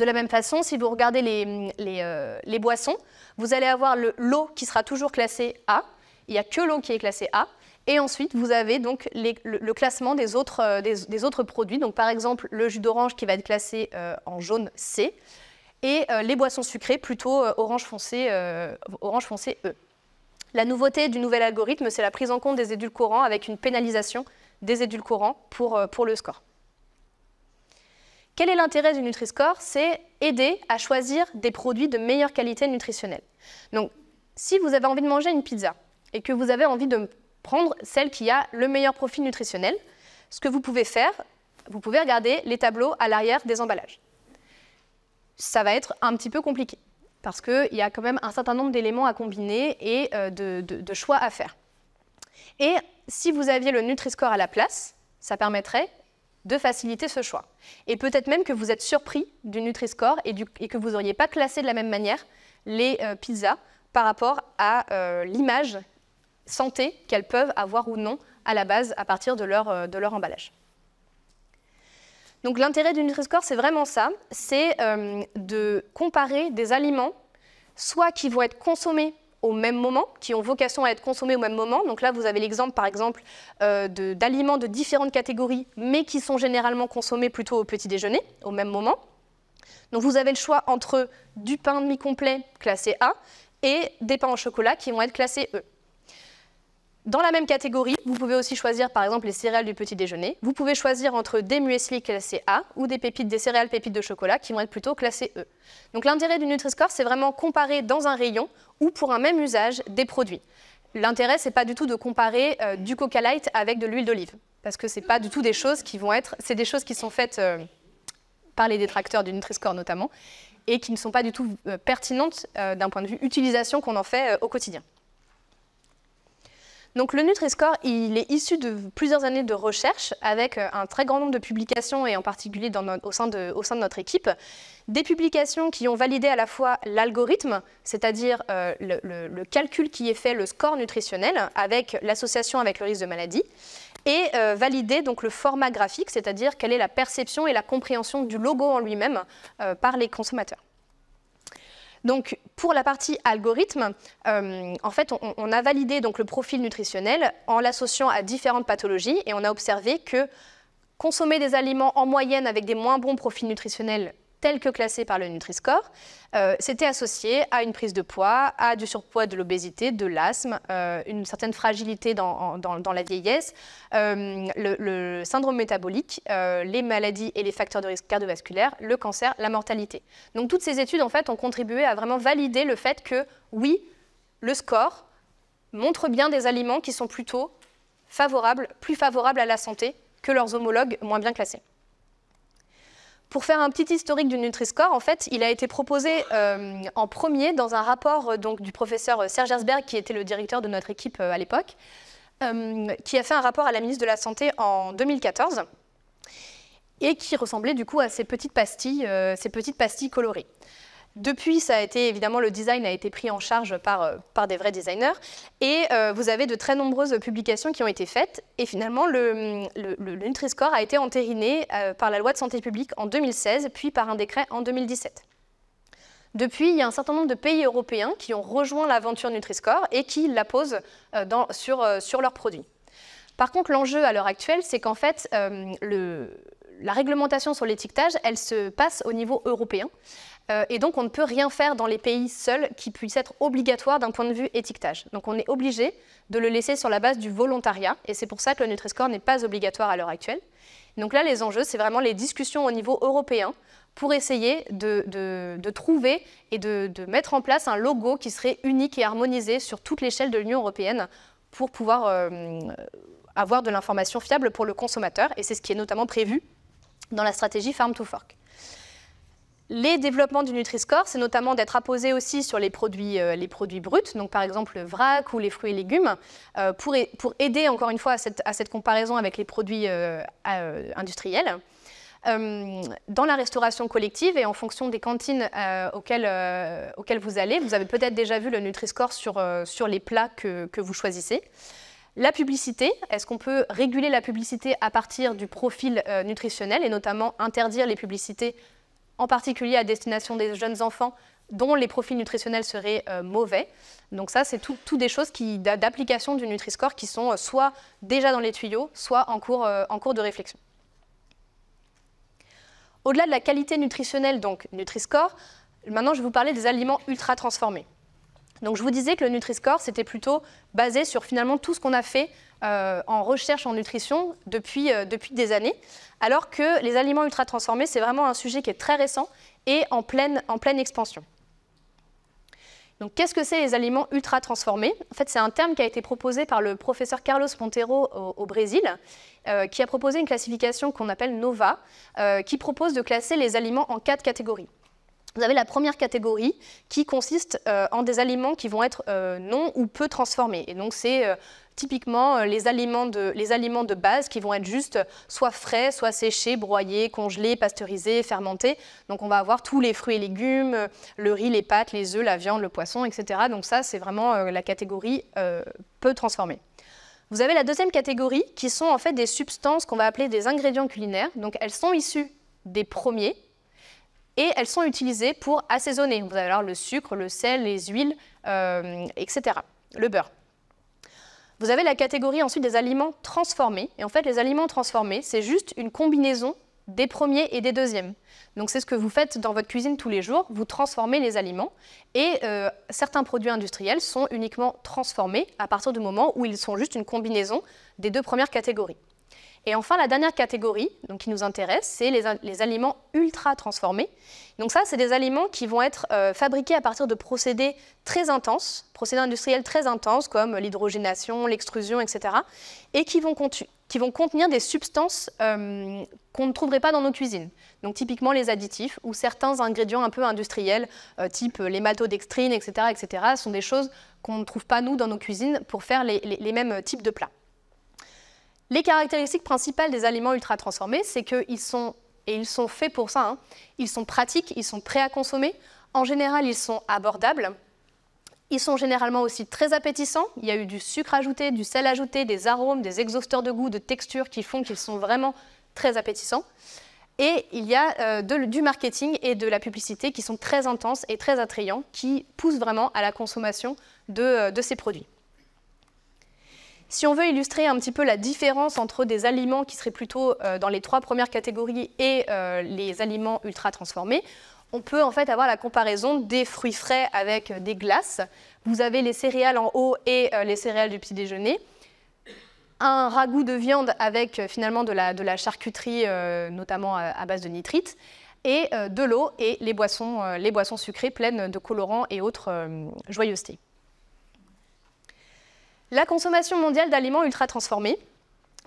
De la même façon, si vous regardez les, euh, boissons, vous allez avoir l'eau qui sera toujours classée A. Il n'y a que l'eau qui est classée A. Et ensuite, vous avez donc le, classement euh, des autres, produits. Donc, par exemple, le jus d'orange qui va être classé euh, en jaune C et les boissons sucrées plutôt orange, foncé, orange foncé E. La nouveauté du nouvel algorithme, c'est la prise en compte des édulcorants avec une pénalisation des édulcorants pour le score. Quel est l'intérêt du Nutri-Score C'est aider à choisir des produits de meilleure qualité nutritionnelle. Donc, si vous avez envie de manger une pizza et que vous avez envie de prendre celle qui a le meilleur profil nutritionnel, ce que vous pouvez faire, vous pouvez regarder les tableaux à l'arrière des emballages. Ça va être un petit peu compliqué parce qu'il y a quand même un certain nombre d'éléments à combiner et euh, de, de choix à faire. Et si vous aviez le Nutri-Score à la place, ça permettrait de faciliter ce choix. Et peut-être même que vous êtes surpris du Nutri-Score et, que vous n'auriez pas classé de la même manière les euh, pizzas par rapport à euh, l'image santé qu'elles peuvent avoir ou non à la base à partir de leur, euh, de leur emballage. Donc l'intérêt du Nutri-Score, c'est vraiment ça, c'est de comparer des aliments, soit qui vont être consommés au même moment, qui ont vocation à être consommés au même moment. Donc là, vous avez l'exemple, par exemple, euh, d'aliments de, différentes catégories, mais qui sont généralement consommés plutôt au petit déjeuner, au même moment. Donc vous avez le choix entre du pain demi-complet classé A et des pains au chocolat qui vont être classés E. Dans la même catégorie, vous pouvez aussi choisir par exemple les céréales du petit déjeuner. Vous pouvez choisir entre des muesli classés A ou des pépites, des céréales pépites de chocolat qui vont être plutôt classées E. Donc l'intérêt du Nutri-Score, c'est vraiment comparer dans un rayon ou pour un même usage des produits. L'intérêt, c'est pas du tout de comparer euh, du Coca Light avec de l'huile d'olive, parce que ce c'est pas du tout des choses qui vont être, c'est des choses qui sont faites euh, par les détracteurs du Nutri-Score notamment, et qui ne sont pas du tout euh, pertinentes d'un point de vue utilisation qu'on en fait au quotidien. Donc le Nutri-Score, il est issu de plusieurs années de recherche avec euh, un très grand nombre de publications et en particulier au, sein de, notre équipe. Des publications qui ont validé à la fois l'algorithme, c'est-à-dire euh, le, calcul qui est fait, le score nutritionnel, avec l'association avec le risque de maladie, et euh, validé donc le format graphique, c'est-à-dire quelle est la perception et la compréhension du logo en lui-même par les consommateurs. Donc pour la partie algorithme, euh, en fait, on, on, a validé donc le profil nutritionnel en l'associant à différentes pathologies et on a observé que consommer des aliments en moyenne avec des moins bons profils nutritionnels tels que classés par le Nutri-Score, euh, c'était associé à une prise de poids, à du surpoids, de l'obésité, de l'asthme, euh, une certaine fragilité dans, la vieillesse, euh, le, syndrome métabolique, les maladies et les facteurs de risque cardiovasculaires, le cancer, la mortalité. Donc toutes ces études en fait ont contribué à vraiment valider le fait que oui, le score montre bien des aliments qui sont plutôt favorables, plus favorables à la santé que leurs homologues moins bien classés. Pour faire un petit historique du Nutri-Score, en fait, il a été proposé euh, en premier dans un rapport euh, donc, du professeur euh, Serge Herzberg, qui était le directeur de notre équipe à l'époque, qui a fait un rapport à la ministre de la Santé en 2014 et qui ressemblait du coup à ces petites pastilles, ces petites pastilles colorées. Depuis, ça a été évidemment le design a été pris en charge par, euh, par des vrais designers et euh, vous avez de très nombreuses publications qui ont été faites et finalement le, Nutri-Score a été entériné euh, par la loi de santé publique en 2016 puis par un décret en 2017. Depuis, il y a un certain nombre de pays européens qui ont rejoint l'aventure Nutri-Score et qui la posent sur, sur leurs produits. Par contre, l'enjeu à l'heure actuelle, c'est qu'en fait, la réglementation sur l'étiquetage, elle se passe au niveau européen. Euh, et donc, on ne peut rien faire dans les pays seuls qui puisse être obligatoire d'un point de vue étiquetage. Donc, on est obligé de le laisser sur la base du volontariat. Et c'est pour ça que le Nutri-Score n'est pas obligatoire à l'heure actuelle. donc là, les enjeux, c'est vraiment les discussions au niveau européen pour essayer de, trouver et de, mettre en place un logo qui serait unique et harmonisé sur toute l'échelle de l'Union européenne pour pouvoir euh, avoir de l'information fiable pour le consommateur. Et c'est ce qui est notamment prévu dans la stratégie Farm to Fork. Les développements du Nutri-Score, c'est notamment d'être apposé aussi sur les produits, euh, les produits bruts, donc par exemple le vrac ou les fruits et légumes, euh, pour, aider encore une fois à cette, comparaison avec les produits euh, industriels. dans la restauration collective et en fonction des cantines auxquelles, vous allez, vous avez peut-être déjà vu le Nutri-Score sur, sur les plats que, que vous choisissez. La publicité, est-ce qu'on peut réguler la publicité à partir du profil nutritionnel et notamment interdire les publicités en particulier à destination des jeunes enfants dont les profils nutritionnels seraient euh, mauvais. Donc ça, c'est tout, des choses d'application du Nutri-Score qui sont euh, soit déjà dans les tuyaux, soit en cours, euh, en cours de réflexion. Au-delà de la qualité nutritionnelle, donc Nutri-Score, maintenant je vais vous parler des aliments ultra transformés. Donc je vous disais que le Nutri-Score, c'était plutôt basé sur finalement tout ce qu'on a fait euh, en recherche en nutrition depuis, euh, depuis des années, alors que les aliments ultra transformés, c'est vraiment un sujet qui est très récent et en pleine, en pleine expansion. Donc qu'est-ce que c'est les aliments ultra transformés En fait, c'est un terme qui a été proposé par le professeur Carlos Montero au, Brésil, euh, qui a proposé une classification qu'on appelle NOVA, qui propose de classer les aliments en quatre catégories. Vous avez la première catégorie qui consiste euh, en des aliments qui vont être euh, non ou peu transformés. Et donc c'est euh, typiquement les aliments, de, les aliments de base qui vont être juste soit frais, soit séchés, broyés, congelés, pasteurisés, fermentés. Donc on va avoir tous les fruits et légumes, le riz, les pâtes, les œufs, la viande, le poisson, etc. Donc ça c'est vraiment la catégorie peu transformée. Vous avez la deuxième catégorie qui sont en fait des substances qu'on va appeler des ingrédients culinaires. Donc elles sont issues des premiers, et elles sont utilisées pour assaisonner. Vous allez avoir le sucre, le sel, les huiles, euh, etc. Le beurre. Vous avez la catégorie ensuite des aliments transformés. Et en fait, les aliments transformés, c'est juste une combinaison des premiers et des deuxièmes. Donc c'est ce que vous faites dans votre cuisine tous les jours, vous transformez les aliments et euh, certains produits industriels sont uniquement transformés à partir du moment où ils sont juste une combinaison des deux premières catégories. Et enfin, la dernière catégorie donc, qui nous intéresse, c'est les, aliments ultra transformés. Donc ça, c'est des aliments qui vont être euh, fabriqués à partir de procédés très intenses, procédés industriels très intenses comme l'hydrogénation, l'extrusion, etc. Et qui vont, qui vont contenir des substances euh, qu'on ne trouverait pas dans nos cuisines. Donc typiquement les additifs ou certains ingrédients un peu industriels, euh, type l'hématodextrine, etc., etc., sont des choses qu'on ne trouve pas nous dans nos cuisines pour faire les mêmes types de plats. Les caractéristiques principales des aliments ultra transformés, c'est qu'ils sont, et ils sont faits pour ça, hein, ils sont pratiques, ils sont prêts à consommer. En général, ils sont abordables. Ils sont généralement aussi très appétissants. Il y a eu du sucre ajouté, du sel ajouté, des arômes, des exhausteurs de goût, de texture qui font qu'ils sont vraiment très appétissants. Et il y a euh, du marketing et de la publicité qui sont très intenses et très attrayants, qui poussent vraiment à la consommation de euh, ces produits. Si on veut illustrer un petit peu la différence entre des aliments qui seraient plutôt euh, dans les trois premières catégories et euh, les aliments ultra transformés, on peut en fait avoir la comparaison des fruits frais avec euh, des glaces. Vous avez les céréales en haut et les céréales du petit déjeuner. Un ragoût de viande avec finalement de la, charcuterie, notamment à base de nitrite, et de l'eau et les boissons, les boissons sucrées pleines de colorants et autres joyeusetés. La consommation mondiale d'aliments ultra transformés,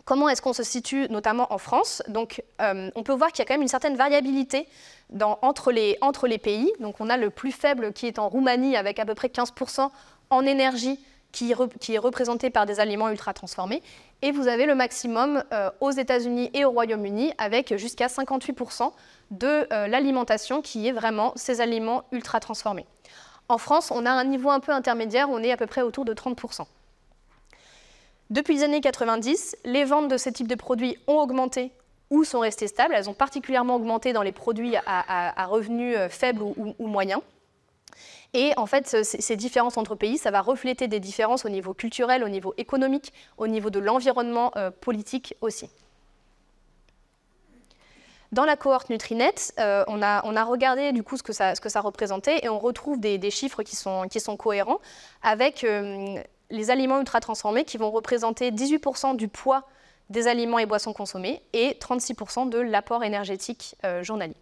comment est-ce qu'on se situe notamment en France. Donc euh, on peut voir qu'il y a quand même une certaine variabilité entre, les, pays. Donc on a le plus faible qui est en Roumanie avec à peu près 15% en énergie qui, est représenté par des aliments ultra transformés. Et vous avez le maximum euh, aux États-Unis et au Royaume-Uni avec jusqu'à 58% de euh, l'alimentation qui est vraiment ces aliments ultra transformés. En France, on a un niveau un peu intermédiaire, on est à peu près autour de 30%. Depuis les années 90, les ventes de ce type de produits ont augmenté ou sont restées stables. Elles ont particulièrement augmenté dans les produits à, revenus euh, faibles ou, moyens. Et en fait, ces différences entre pays, ça va refléter des différences au niveau culturel, au niveau économique, au niveau de l'environnement euh, politique aussi. Dans la cohorte Nutrinet, euh, on, a, regardé du coup ce que ça, représentait et on retrouve des, chiffres qui sont, cohérents avec les aliments ultra transformés qui vont représenter 18% du poids des aliments et boissons consommés et 36% de l'apport énergétique euh, journalier.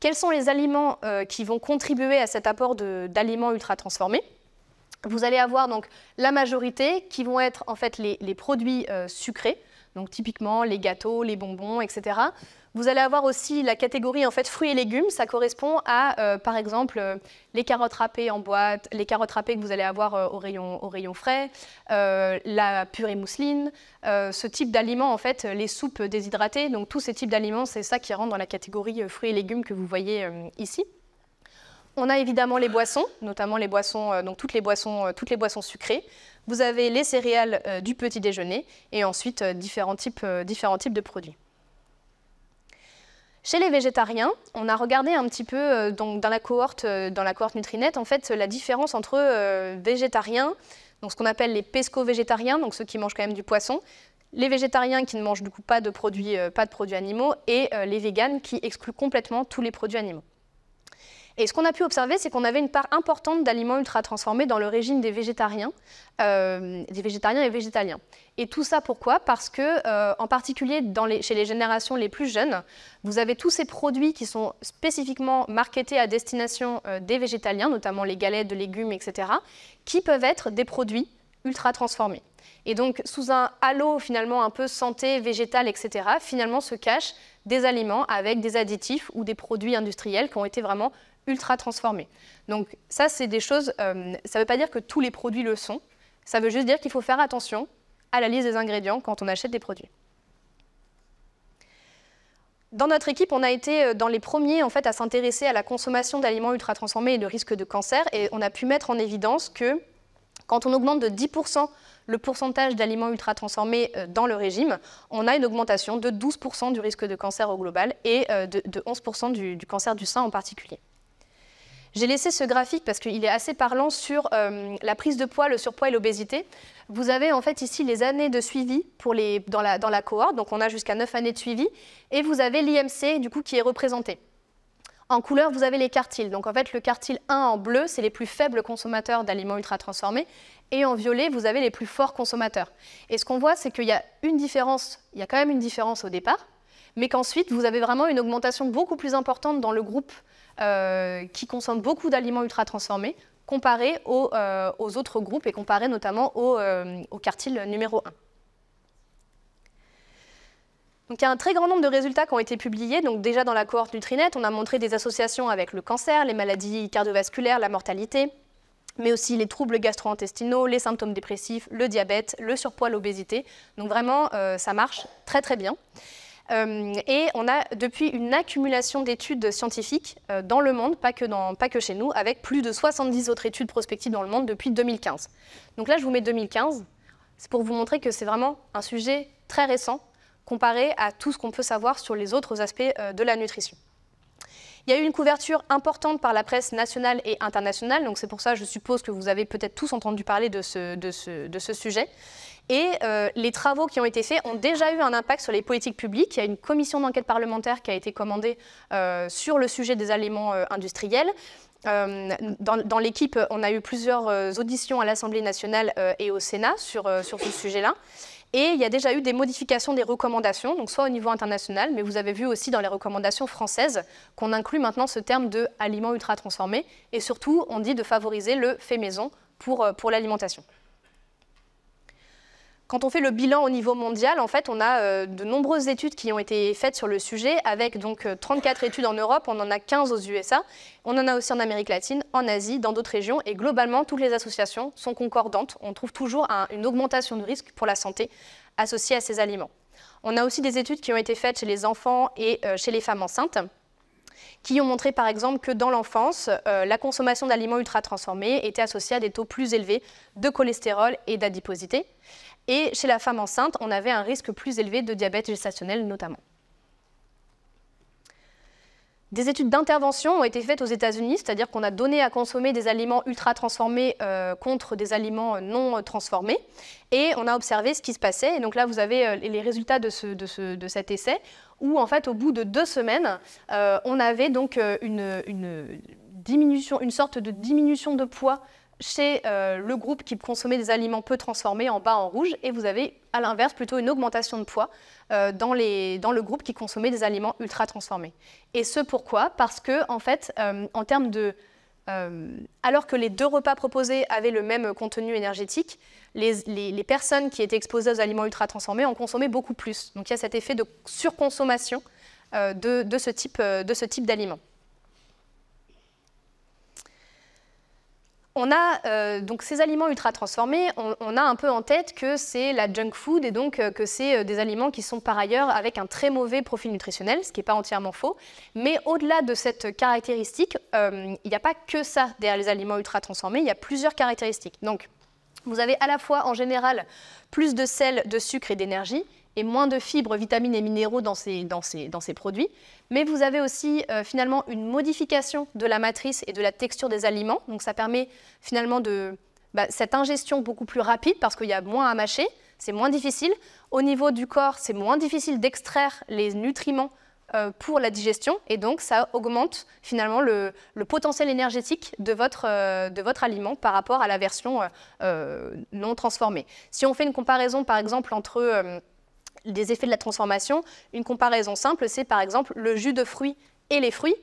Quels sont les aliments euh, qui vont contribuer à cet apport d'aliments ultra transformés Vous allez avoir donc la majorité qui vont être en fait les, produits euh, sucrés, donc typiquement les gâteaux, les bonbons, etc. Vous allez avoir aussi la catégorie en fait fruits et légumes. Ça correspond à, euh, par exemple, euh, les carottes râpées en boîte, les carottes râpées que vous allez avoir euh, au, rayon, frais, la purée mousseline, ce type d'aliments en fait, les soupes déshydratées. Donc tous ces types d'aliments, c'est ça qui rentre dans la catégorie fruits et légumes que vous voyez ici. On a évidemment les boissons, notamment les boissons, euh, donc toutes les boissons, euh, toutes les boissons sucrées. Vous avez les céréales euh, du petit déjeuner et ensuite différents types, différents types de produits. Chez les végétariens, on a regardé un petit peu donc, dans, la cohorte, dans la cohorte Nutrinet en fait, la différence entre végétariens, donc ce qu'on appelle les pesco-végétariens, donc ceux qui mangent quand même du poisson, les végétariens qui ne mangent du coup pas de produits, pas de produits animaux et les véganes qui excluent complètement tous les produits animaux. Et ce qu'on a pu observer, c'est qu'on avait une part importante d'aliments ultra transformés dans le régime des végétariens, euh, des végétariens et végétaliens. Et tout ça pourquoi Parce que, euh, en particulier dans chez les générations les plus jeunes, vous avez tous ces produits qui sont spécifiquement marketés à destination euh, des végétaliens, notamment les galettes de légumes, etc., qui peuvent être des produits ultra transformés. Et donc, sous un halo finalement un peu santé, végétale, etc., finalement se cachent des aliments avec des additifs ou des produits industriels qui ont été vraiment ultra transformés. Donc ça, c'est des choses, euh, ça ne veut pas dire que tous les produits le sont, ça veut juste dire qu'il faut faire attention à la liste des ingrédients quand on achète des produits. Dans notre équipe, on a été euh, dans les premiers en fait, à s'intéresser à la consommation d'aliments ultra transformés et le risque de cancer. Et on a pu mettre en évidence que quand on augmente de 10% le pourcentage d'aliments ultra transformés euh, dans le régime, on a une augmentation de 12% du risque de cancer au global et de 11% du cancer du sein en particulier. J'ai laissé ce graphique parce qu'il est assez parlant sur euh, la prise de poids, le surpoids et l'obésité. Vous avez en fait ici les années de suivi pour les, dans, la, cohorte, donc on a jusqu'à 9 années de suivi, et vous avez l'IMC du coup qui est représenté. En couleur, vous avez les quartiles. Donc en fait, le quartile 1 en bleu, c'est les plus faibles consommateurs d'aliments ultra transformés. Et en violet, vous avez les plus forts consommateurs. Et ce qu'on voit, c'est qu'il y a une différence, il y a quand même une différence au départ, mais qu'ensuite, vous avez vraiment une augmentation beaucoup plus importante dans le groupe euh, qui consomment beaucoup d'aliments ultra transformés comparé euh, aux, autres groupes et comparé notamment au, euh, au quartile numéro 1. il y a un très grand nombre de résultats qui ont été publiés. déjà dans la cohorte Nutrinet, on a montré des associations avec le cancer, les maladies cardiovasculaires, la mortalité, mais aussi les troubles gastro-intestinaux, les symptômes dépressifs, le diabète, le surpoids, l'obésité. Donc vraiment, ça marche très très bien. Euh, et on a depuis une accumulation d'études scientifiques euh, dans le monde, pas que, dans, pas que chez nous, avec plus de 70 autres études prospectives dans le monde depuis 2015. Donc là, je vous mets 2015. C'est pour vous montrer que c'est vraiment un sujet très récent comparé à tout ce qu'on peut savoir sur les autres aspects euh, de la nutrition. Il y a eu une couverture importante par la presse nationale et internationale, donc c'est pour ça, je suppose que vous avez peut-être tous entendu parler de ce, de ce, de ce sujet. Et euh, les travaux qui ont été faits ont déjà eu un impact sur les politiques publiques. Il y a une commission d'enquête parlementaire qui a été commandée euh, sur le sujet des aliments euh, industriels. dans, l'équipe, on a eu plusieurs auditions à l'Assemblée nationale et au Sénat sur, ce sujet-là. Et il y a déjà eu des modifications des recommandations, donc soit au niveau international, mais vous avez vu aussi dans les recommandations françaises qu'on inclut maintenant ce terme de aliments ultra transformés ». Et surtout, on dit de favoriser le fait maison pour l'alimentation. Quand on fait le bilan au niveau mondial, en fait, on a euh, de nombreuses études qui ont été faites sur le sujet, avec donc 34 euh, études en Europe, on en a 15 aux USA, on en a aussi en Amérique latine, en Asie, dans d'autres régions, et globalement, toutes les associations sont concordantes. On trouve toujours une augmentation de risque pour la santé associée à ces aliments. On a aussi des études qui ont été faites chez les enfants et euh, chez les femmes enceintes qui ont montré par exemple que dans l'enfance, la consommation d'aliments ultra transformés était associée à des taux plus élevés de cholestérol et d'adiposité. Et chez la femme enceinte, on avait un risque plus élevé de diabète gestationnel notamment. Des études d'intervention ont été faites aux États-Unis, c'est-à-dire qu'on a donné à consommer des aliments ultra transformés euh, contre des aliments euh, non euh, transformés, et on a observé ce qui se passait. Et donc là, vous avez les résultats de, cet essai, où en fait, au bout de deux semaines, on avait donc une, diminution, une sorte de diminution de poids chez euh, le groupe qui consommait des aliments peu transformés en bas en rouge, et vous avez à l'inverse plutôt une augmentation de poids euh, dans, le groupe qui consommait des aliments ultra transformés. Et ce pourquoi Parce que en fait, euh, en termes de alors que les deux repas proposés avaient le même contenu énergétique, les, personnes qui étaient exposées aux aliments ultra transformés en consommaient beaucoup plus. Donc il y a cet effet de surconsommation de, de ce type d'aliments. on a euh, donc ces aliments ultra transformés, on, a un peu en tête que c'est la junk food et donc euh, que c'est euh, des aliments qui sont par ailleurs avec un très mauvais profil nutritionnel, ce qui n'est pas entièrement faux. Mais au-delà de cette caractéristique, il n'y a pas que ça derrière les aliments ultra transformés, il y a plusieurs caractéristiques. Donc vous avez à la fois en général plus de sel, de sucre et d'énergie, et moins de fibres, vitamines et minéraux dans ces, dans ces, dans ces produits. Mais vous avez aussi euh, finalement une modification de la matrice et de la texture des aliments. Donc ça permet finalement de bah, cette ingestion beaucoup plus rapide parce qu'il y a moins à mâcher, c'est moins difficile. Au niveau du corps, c'est moins difficile d'extraire les nutriments euh, pour la digestion et donc ça augmente finalement le, potentiel énergétique de votre, euh, de votre aliment par rapport à la version non transformée. Si on fait une comparaison par exemple entre des effets de la transformation. Une comparaison simple, c'est par exemple le jus de fruits et les fruits.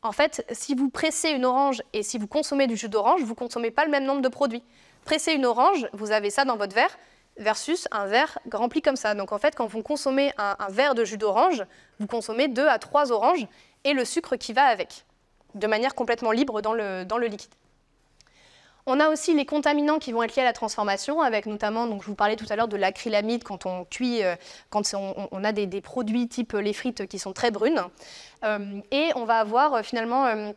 En fait, si vous pressez une orange et si vous consommez du jus d'orange, vous ne consommez pas le même nombre de produits. Pressez une orange, vous avez ça dans votre verre, versus un verre rempli comme ça. Donc en fait, quand vous consommez un, verre de jus d'orange, vous consommez deux à trois oranges et le sucre qui va avec, de manière complètement libre dans le liquide. On a aussi les contaminants qui vont être liés à la transformation, avec notamment, donc je vous parlais tout à l'heure de l'acrylamide quand on cuit, euh, quand on, a des, produits type euh, les frites qui sont très brunes. Euh, et on va avoir finalement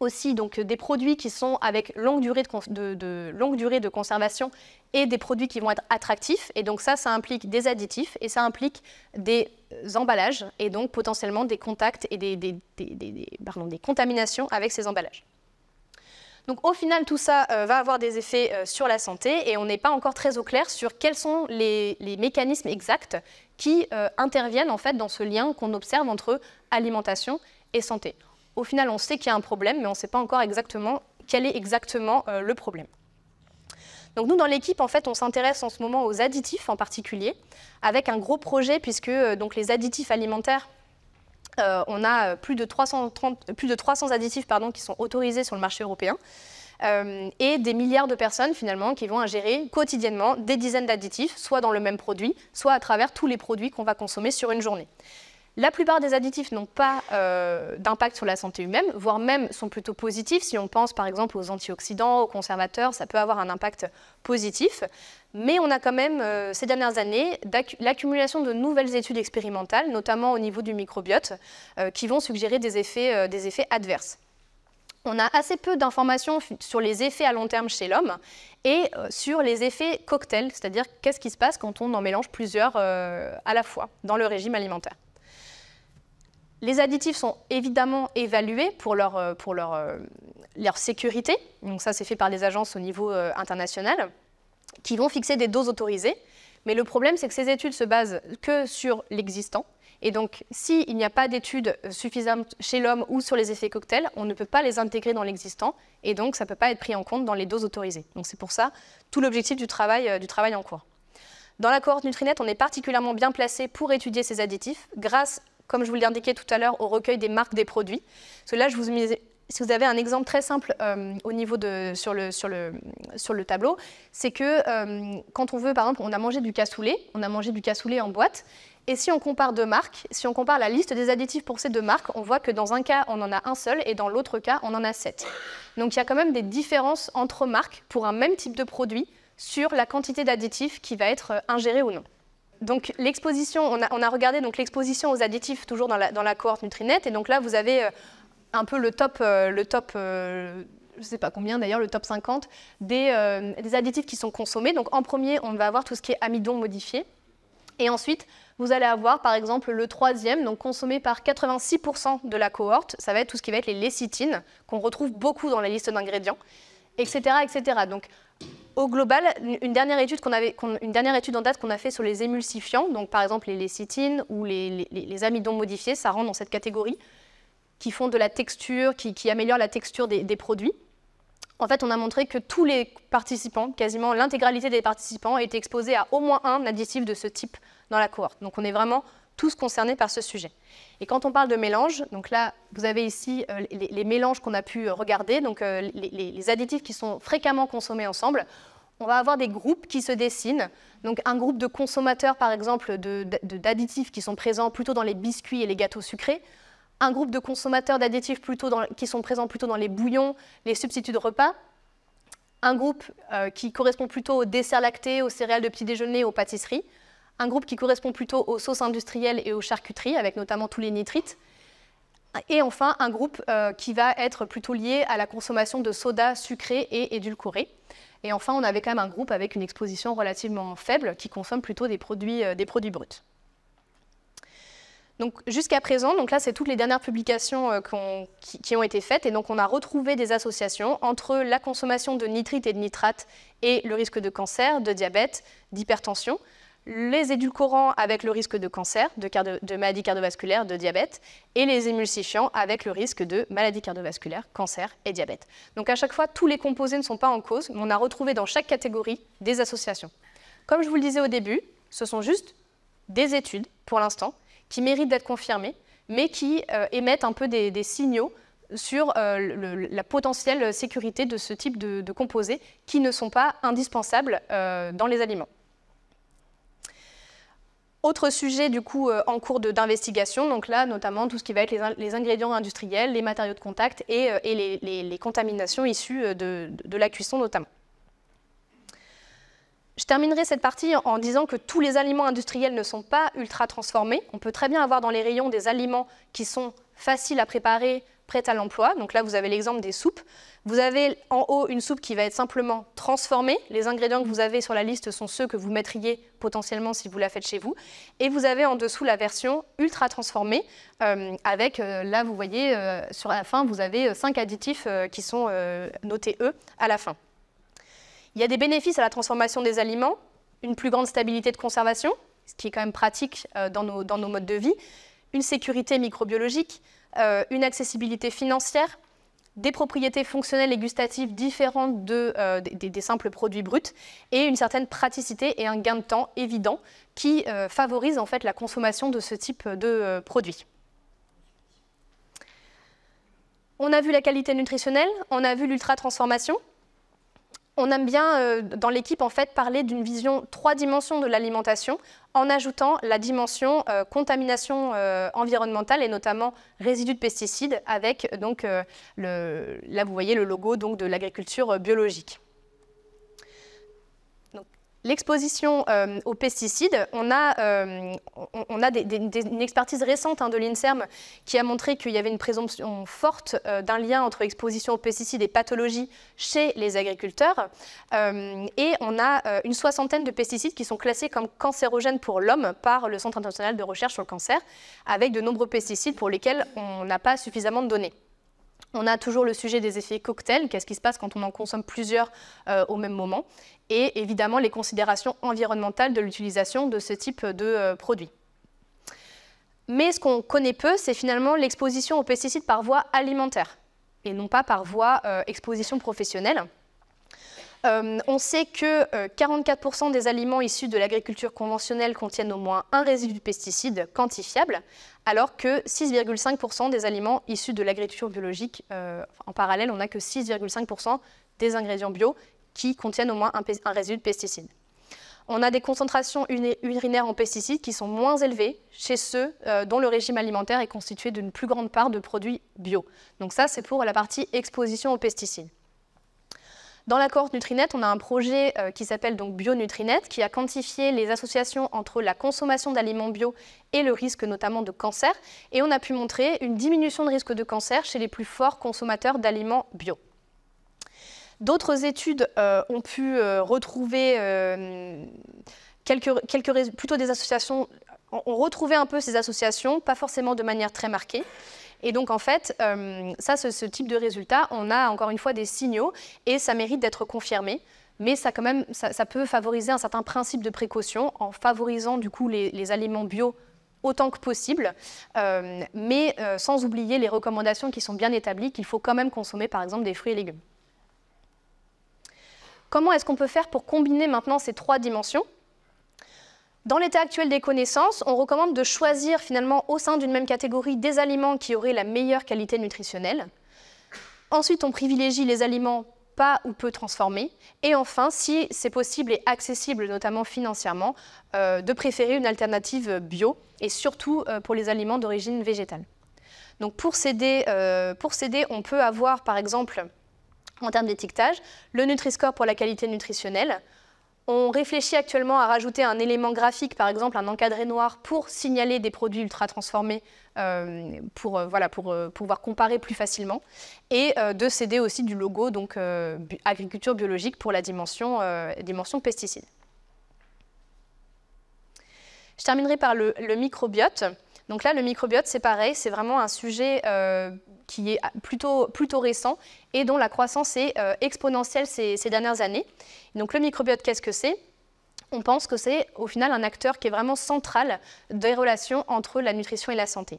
aussi donc des produits qui sont avec longue durée de, longue durée de conservation et des produits qui vont être attractifs. Et donc ça, ça implique des additifs et ça implique des emballages et donc potentiellement des contacts et des des contaminations avec ces emballages. Donc au final, tout ça euh, va avoir des effets euh, sur la santé et on n'est pas encore très au clair sur quels sont les, mécanismes exacts qui euh, interviennent en fait dans ce lien qu'on observe entre alimentation et santé. Au final, on sait qu'il y a un problème, mais on ne sait pas encore exactement quel est exactement le problème. Donc nous, dans l'équipe, en fait, on s'intéresse en ce moment aux additifs en particulier, avec un gros projet puisque donc les additifs alimentaires euh, on a euh, plus de euh, plus de 300 additifs qui sont autorisés sur le marché européen. et des milliards de personnes finalement qui vont ingérer quotidiennement des dizaines d'additifs, soit dans le même produit, soit à travers tous les produits qu'on va consommer sur une journée. La plupart des additifs n'ont pas euh, d'impact sur la santé humaine, voire même sont plutôt positifs. Si on pense par exemple aux antioxydants, aux conservateurs, ça peut avoir un impact positif. Mais on a quand même, euh, ces dernières années, l'accumulation de nouvelles études expérimentales, notamment au niveau du microbiote, euh, qui vont suggérer des effets, des effets adverses on a assez peu d'informations sur les effets à long terme chez l'homme et sur les effets cocktails, c'est-à-dire qu'est-ce qui se passe quand on en mélange plusieurs à la fois dans le régime alimentaire. Les additifs sont évidemment évalués pour leur, euh, euh, sécurité. Donc ça, c'est fait par des agences au niveau euh, international, qui vont fixer des doses autorisées. Mais le problème, c'est que ces études se basent que sur l'existant. Et donc, s'il n'y a pas d'études suffisantes chez l'homme ou sur les effets cocktails, on ne peut pas les intégrer dans l'existant. Et donc, ça ne peut pas être pris en compte dans les doses autorisées. Donc, c'est pour ça tout l'objectif du travail, du travail en cours. Dans la cohorte Nutrinet, on est particulièrement bien placé pour étudier ces additifs grâce à comme je vous l'indiquais tout à l'heure, au recueil des marques des produits. Cela, si vous avez un exemple très simple euh, au niveau sur, le, tableau, c'est que euh, quand on veut, par exemple, on a mangé du cassoulet, on a mangé du cassoulet en boîte, et si on compare deux marques, si on compare la liste des additifs pour ces deux marques, on voit que dans un cas, on en a un seul et dans l'autre cas, on en a sept. Donc il y a quand même des différences entre marques pour un même type de produit sur la quantité d'additifs qui va être euh, ingérée ou non donc l'exposition, on a, regardé donc l'exposition aux additifs toujours dans la, cohorte Nutrinet, et donc là vous avez euh, un peu le top, euh, le top, euh, je sais pas combien d'ailleurs, le top 50 des, additifs qui sont consommés. Donc en premier, on va avoir tout ce qui est amidon modifié, et ensuite vous allez avoir par exemple le troisième, donc consommé par 86% de la cohorte, ça va être tout ce qui va être les lécithines qu'on retrouve beaucoup dans la liste d'ingrédients, etc., etc. Donc au global, une dernière étude, une dernière étude en date qu'on a fait sur les émulsifiants, donc par exemple les lécithines ou les, les, amidons modifiés, ça rentre dans cette catégorie, qui font de la texture, qui, qui améliorent la texture des, produits. En fait, on a montré que tous les participants, quasiment l'intégralité des participants, étaient exposés à au moins un additif de ce type dans la cohorte. Donc on est vraiment tous concernés par ce sujet. Et quand on parle de mélange, donc là, vous avez ici euh, les, mélanges qu'on a pu euh, regarder, donc euh, les, additifs qui sont fréquemment consommés ensemble. On va avoir des groupes qui se dessinent. Donc un groupe de consommateurs, par exemple, d'additifs qui sont présents plutôt dans les biscuits et les gâteaux sucrés. Un groupe de consommateurs d'additifs qui sont présents plutôt dans les bouillons, les substituts de repas. Un groupe qui correspond plutôt aux desserts lactés, aux céréales de petit déjeuner, aux pâtisseries un groupe qui correspond plutôt aux sauces industrielles et aux charcuteries, avec notamment tous les nitrites. Et enfin, un groupe euh, qui va être plutôt lié à la consommation de sodas sucrés et édulcorés. Et enfin, on avait quand même un groupe avec une exposition relativement faible qui consomme plutôt des produits, euh, bruts. Donc jusqu'à présent, donc là c'est toutes les dernières publications euh, qui, qui, ont été faites et donc on a retrouvé des associations entre la consommation de nitrites et de nitrates et le risque de cancer, de diabète, d'hypertension, les édulcorants avec le risque de cancer, de, maladies cardiovasculaires, de diabète, et les émulsifiants avec le risque de maladies cardiovasculaires, cancer et diabète. Donc à chaque fois, tous les composés ne sont pas en cause, mais on a retrouvé dans chaque catégorie des associations. Comme je vous le disais au début, ce sont juste des études, pour l'instant, qui méritent d'être confirmées, mais qui euh, émettent un peu des, signaux sur euh, la potentielle sécurité de ce type de, composés qui ne sont pas indispensables euh, dans les aliments. Autre sujet du coup euh, en cours d'investigation, donc là notamment tout ce qui va être les, ingrédients industriels, les matériaux de contact et, euh, les, contaminations issues euh, de, la cuisson notamment. Je terminerai cette partie en disant que tous les aliments industriels ne sont pas ultra transformés. On peut très bien avoir dans les rayons des aliments qui sont faciles à préparer, prête à l'emploi. Donc là, vous avez l'exemple des soupes. Vous avez en haut une soupe qui va être simplement transformée. Les ingrédients que vous avez sur la liste sont ceux que vous mettriez potentiellement si vous la faites chez vous. Et vous avez en dessous la version ultra transformée euh, avec, euh, là, vous voyez, euh, sur la fin, vous avez cinq additifs qui sont notés E à la fin. Il y a des bénéfices à la transformation des aliments, une plus grande stabilité de conservation, ce qui est quand même pratique dans nos modes de vie, une sécurité microbiologique, euh, une accessibilité financière, des propriétés fonctionnelles et gustatives différentes euh, des, simples produits bruts et une certaine praticité et un gain de temps évident qui favorisent euh, favorise en fait la consommation de ce type de produits. On a vu la qualité nutritionnelle, on a vu l'ultra-transformation, on aime bien euh, dans l'équipe en fait parler d'une vision trois dimensions de l'alimentation en ajoutant la dimension euh, contamination euh, environnementale et notamment résidus de pesticides avec donc le, là vous voyez le logo donc de l'agriculture biologique. L'exposition euh, aux pesticides, on a, euh, on, a une expertise récente hein, de l'INSERM qui a montré qu'il y avait une présomption forte euh, d'un lien entre exposition aux pesticides et pathologies chez les agriculteurs. et on a une soixantaine de pesticides qui sont classés comme cancérogènes pour l'homme par le Centre international de recherche sur le cancer, avec de nombreux pesticides pour lesquels on n'a pas suffisamment de données. On a toujours le sujet des effets cocktails, qu'est-ce qui se passe quand on en consomme plusieurs euh, au même moment, et évidemment les considérations environnementales de l'utilisation de ce type de euh, produit. Mais ce qu'on connaît peu, c'est finalement l'exposition aux pesticides par voie alimentaire, et non pas par voie euh, exposition professionnelle. Euh, on sait que 44% euh, des aliments issus de l'agriculture conventionnelle contiennent au moins un résidu de pesticide quantifiable, alors que 6,5% des aliments issus de l'agriculture biologique, euh, en parallèle, on n'a que 6,5% des ingrédients bio qui contiennent au moins un, résidu de pesticides. on a des concentrations urinaires en pesticides qui sont moins élevées chez ceux dont le régime alimentaire est constitué d'une plus grande part de produits bio. Donc ça, c'est pour la partie exposition aux pesticides. Dans l'accord cohorte Nutrinet, on a un projet euh, qui s'appelle donc BioNutrinet, qui a quantifié les associations entre la consommation d'aliments bio et le risque notamment de cancer. Et on a pu montrer une diminution de risque de cancer chez les plus forts consommateurs d'aliments bio. D'autres études euh, ont pu euh, retrouver plutôt des associations. On un peu ces associations, pas forcément de manière très marquée. Et donc, en fait, euh, ça, ce, type de résultat, on a encore une fois des signaux et ça mérite d'être confirmé. Mais ça, quand même, ça, peut favoriser un certain principe de précaution en favorisant du coup les, aliments bio autant que possible, euh, mais euh, sans oublier les recommandations qui sont bien établies qu'il faut quand même consommer par exemple des fruits et légumes. Comment est-ce qu'on peut faire pour combiner maintenant ces trois dimensions dans l'état actuel des connaissances, on recommande de choisir finalement au sein d'une même catégorie des aliments qui auraient la meilleure qualité nutritionnelle. Ensuite, on privilégie les aliments pas ou peu transformés. Et enfin, si c'est possible et accessible, notamment financièrement, euh, de préférer une alternative bio et surtout euh, pour les aliments d'origine végétale. Donc pour céder, euh, pour on peut avoir par exemple, en termes d'étiquetage, le Nutri-Score pour la qualité nutritionnelle, on réfléchit actuellement à rajouter un élément graphique, par exemple un encadré noir, pour signaler des produits ultra transformés, euh, pour, euh, voilà, pour euh, pouvoir comparer plus facilement, et de céder aussi du logo, donc agriculture biologique, pour la dimension, dimension pesticide. Je terminerai par le microbiote. Donc là, le microbiote, c'est pareil, c'est vraiment un sujet euh, qui est plutôt, plutôt récent et dont la croissance est euh, exponentielle ces, dernières années. Donc le microbiote, qu'est-ce que c'est On pense que c'est au final un acteur qui est vraiment central des relations entre la nutrition et la santé.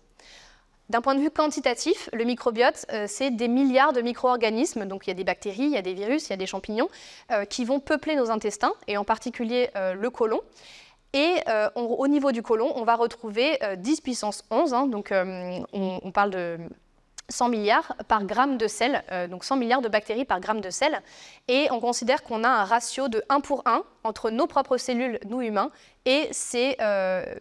D'un point de vue quantitatif, le microbiote, euh, c'est des milliards de micro-organismes, donc il y a des bactéries, il y a des virus, il y a des champignons, qui vont peupler nos intestins, et en particulier le côlon. Et euh, au niveau du côlon, on va retrouver 10 euh, puissance 11, hein, donc euh, on, parle de 100 milliards par gramme de sel, donc 100 milliards de bactéries par gramme de sel. Et on considère qu'on a un ratio de 1 pour 1 entre nos propres cellules, nous humains, et ces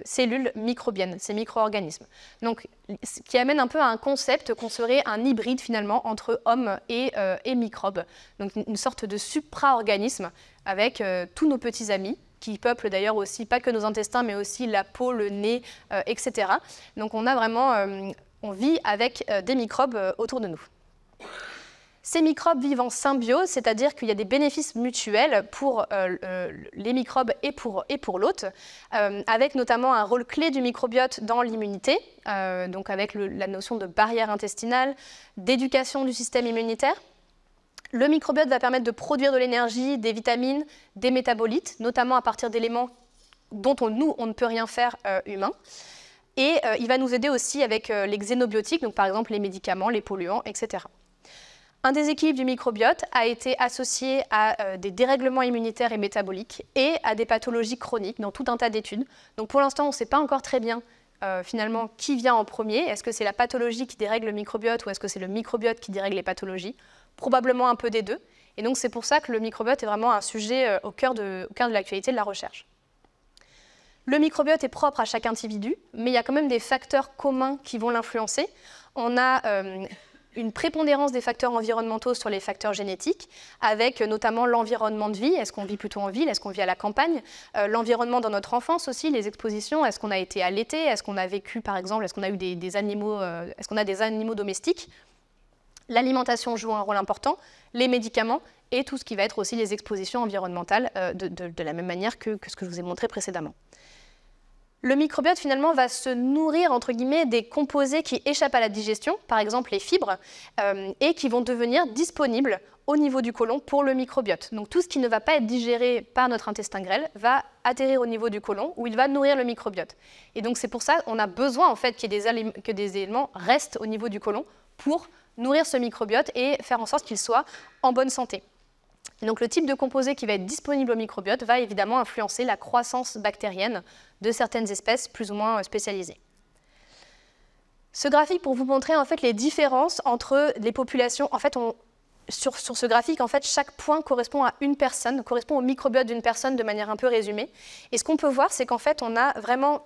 cellules microbiennes, ces micro-organismes. Donc, ce qui amène un peu à un concept qu'on serait un hybride finalement entre hommes et, et microbes. Donc, une sorte de supra-organisme avec tous nos petits amis qui peuplent d'ailleurs aussi pas que nos intestins, mais aussi la peau, le nez, euh, etc. Donc on a vraiment, euh, on vit avec euh, des microbes autour de nous. Ces microbes vivent en symbiose, c'est-à-dire qu'il y a des bénéfices mutuels pour les microbes et pour, et pour l'hôte, avec notamment un rôle clé du microbiote dans l'immunité, donc avec la notion de barrière intestinale, d'éducation du système immunitaire, le microbiote va permettre de produire de l'énergie, des vitamines, des métabolites, notamment à partir d'éléments dont nous, on ne peut rien faire euh, humain. Et euh, il va nous aider aussi avec euh, les xénobiotiques, donc par exemple les médicaments, les polluants, etc. Un déséquilibre du microbiote a été associé à des dérèglements immunitaires et métaboliques et à des pathologies chroniques dans tout un tas d'études. Donc pour l'instant, on ne sait pas encore très bien finalement qui vient en premier Est-ce que c'est la pathologie qui dérègle le microbiote ou est-ce que c'est le microbiote qui dérègle les pathologies probablement un peu des deux. Et donc c'est pour ça que le microbiote est vraiment un sujet euh, au cœur de, de l'actualité de la recherche. Le microbiote est propre à chaque individu, mais il y a quand même des facteurs communs qui vont l'influencer. On a euh, une prépondérance des facteurs environnementaux sur les facteurs génétiques, avec euh, notamment l'environnement de vie. Est-ce qu'on vit plutôt en ville Est-ce qu'on vit à la campagne L'environnement dans notre enfance aussi, les expositions. Est-ce qu'on a été allaité Est-ce qu'on a vécu, par exemple, est-ce qu'on a eu des, animaux Est-ce qu'on a des animaux domestiques L'alimentation joue un rôle important, les médicaments et tout ce qui va être aussi les expositions environnementales euh, de, la même manière que, ce que je vous ai montré précédemment. Le microbiote finalement va se nourrir entre guillemets des composés qui échappent à la digestion, par exemple les fibres, euh, et qui vont devenir disponibles au niveau du côlon pour le microbiote. Donc tout ce qui ne va pas être digéré par notre intestin grêle va atterrir au niveau du côlon où il va nourrir le microbiote. Et donc c'est pour ça qu'on a besoin en fait des que des éléments restent au niveau du côlon pour nourrir ce microbiote et faire en sorte qu'il soit en bonne santé. donc le type de composé qui va être disponible au microbiote va évidemment influencer la croissance bactérienne de certaines espèces plus ou moins spécialisées. Ce graphique pour vous montrer en fait les différences entre les populations. En fait, sur, sur, ce graphique, en fait, chaque point correspond à une personne, correspond au microbiote d'une personne de manière un peu résumée. Et ce qu'on peut voir, c'est qu'en fait, on a vraiment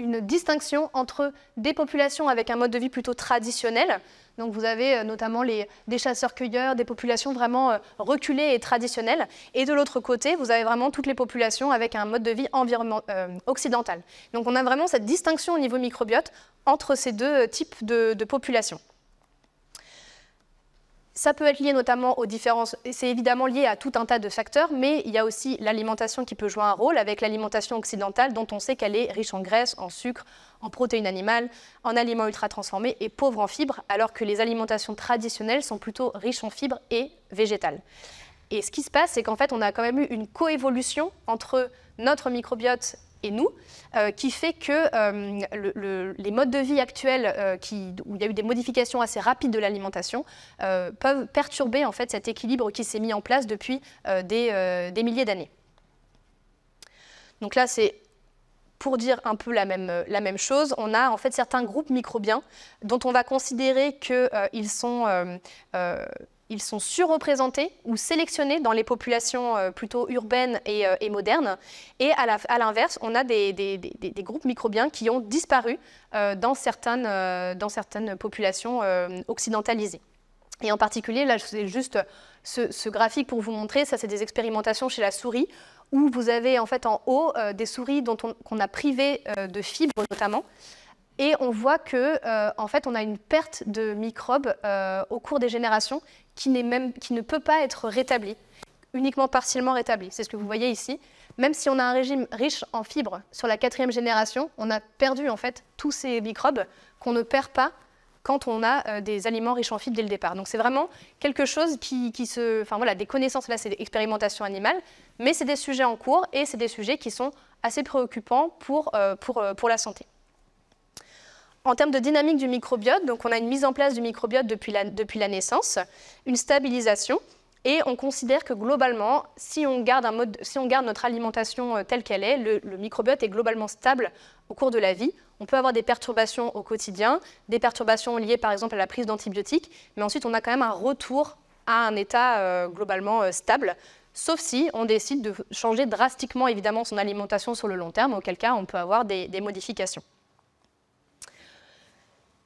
une distinction entre des populations avec un mode de vie plutôt traditionnel. Donc vous avez euh, notamment les, des chasseurs-cueilleurs, des populations vraiment euh, reculées et traditionnelles. Et de l'autre côté, vous avez vraiment toutes les populations avec un mode de vie environnement, euh, occidental. Donc on a vraiment cette distinction au niveau microbiote entre ces deux types de populations. Ça peut être lié notamment aux différences, c'est évidemment lié à tout un tas de facteurs, mais il y a aussi l'alimentation qui peut jouer un rôle avec l'alimentation occidentale dont on sait qu'elle est riche en graisse, en sucre, en protéines animales, en aliments ultra transformés et pauvre en fibres, alors que les alimentations traditionnelles sont plutôt riches en fibres et végétales. Et ce qui se passe, c'est qu'en fait, on a quand même eu une coévolution entre notre microbiote et nous, euh, qui fait que euh, les modes de vie actuels, euh, où il y a eu des modifications assez rapides de l'alimentation, peuvent perturber en fait cet équilibre qui s'est mis en place depuis des, milliers d'années. Donc là, c'est pour dire un peu la même, la même chose, on a en fait certains groupes microbiens dont on va considérer qu'ils sont ils sont surreprésentés ou sélectionnés dans les populations euh, plutôt urbaines euh, et, modernes. Et à l'inverse, on a des, groupes microbiens qui ont disparu euh, dans, certaines, populations occidentalisées. Et en particulier, là, c'est juste ce, graphique pour vous montrer, ça c'est des expérimentations chez la souris, où vous avez en fait en haut des souris dont on, qu'on a privées de fibres notamment, et on voit que, euh, en fait, on a une perte de microbes euh, au cours des générations qui, même, qui ne peut pas être rétablie, uniquement partiellement rétablie. C'est ce que vous voyez ici. Même si on a un régime riche en fibres sur la quatrième génération, on a perdu en fait tous ces microbes qu'on ne perd pas quand on a euh, des aliments riches en fibres dès le départ. Donc c'est vraiment quelque chose qui, se... Enfin voilà, des connaissances, là c'est l'expérimentation animale, mais c'est des sujets en cours et c'est des sujets qui sont assez préoccupants pour, pour, pour la santé. En termes de dynamique du microbiote, donc on a une mise en place du microbiote depuis la, naissance, une stabilisation, et on considère que globalement, si on garde, notre alimentation euh, telle qu'elle est, le, microbiote est globalement stable au cours de la vie. On peut avoir des perturbations au quotidien, des perturbations liées par exemple à la prise d'antibiotiques, mais ensuite on a quand même un retour à un état euh, globalement euh, stable, sauf si on décide de changer drastiquement évidemment son alimentation sur le long terme, auquel cas on peut avoir des modifications.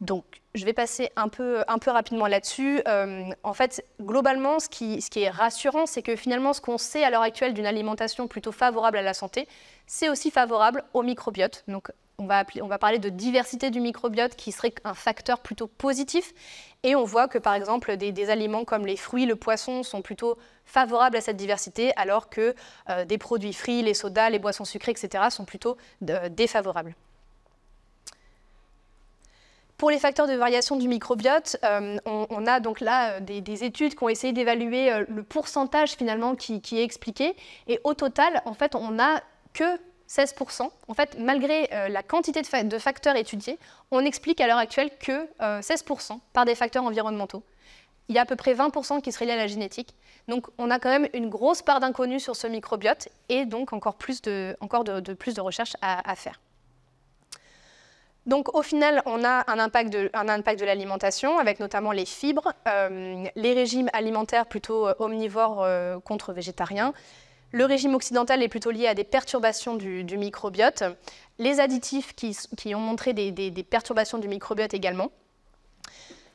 Donc, je vais passer un peu, rapidement là-dessus. Euh, en fait, globalement, ce qui, est rassurant, c'est que finalement, ce qu'on sait à l'heure actuelle d'une alimentation plutôt favorable à la santé, c'est aussi favorable au microbiote. Donc, on va, parler de diversité du microbiote qui serait un facteur plutôt positif. Et on voit que, par exemple, des, aliments comme les fruits, le poisson sont plutôt favorables à cette diversité, alors que euh, des produits frits, les sodas, les boissons sucrées, etc., sont plutôt euh, défavorables. Pour les facteurs de variation du microbiote, euh, on, a donc là euh, des, études qui ont essayé d'évaluer euh, le pourcentage finalement qui, est expliqué. Et au total, en fait, on n'a que 16%. En fait, malgré la quantité de, facteurs étudiés, on explique à l'heure actuelle que 16% par des facteurs environnementaux. Il y a à peu près 20% qui seraient liés à la génétique. Donc, on a quand même une grosse part d'inconnu sur ce microbiote et donc encore plus de, encore de, plus de recherches à faire. Donc au final, on a un impact de, l'alimentation avec notamment les fibres, euh, les régimes alimentaires plutôt euh, omnivores euh, contre végétariens. Le régime occidental est plutôt lié à des perturbations du, microbiote. Les additifs qui, ont montré des perturbations du microbiote également.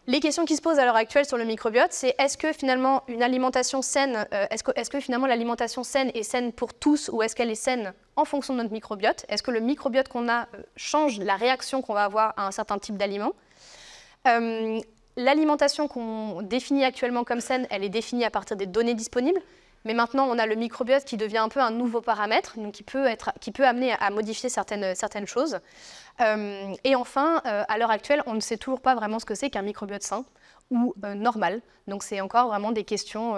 Les questions qui se posent à l'heure actuelle sur le microbiote, c'est est-ce que finalement une alimentation saine, euh, est-ce que, finalement l'alimentation saine est saine pour tous ou est-ce qu'elle est saine en fonction de notre microbiote Est-ce que le microbiote qu'on a euh, change la réaction qu'on va avoir à un certain type d'aliment euh, L'alimentation qu'on définit actuellement comme saine, elle est définie à partir des données disponibles. Mais maintenant, on a le microbiote qui devient un peu un nouveau paramètre, donc qui peut, être, qui peut amener à modifier certaines, certaines choses. Euh, et enfin, euh, à l'heure actuelle, on ne sait toujours pas vraiment ce que c'est qu'un microbiote sain ou euh, normal. Donc c'est encore vraiment des questions,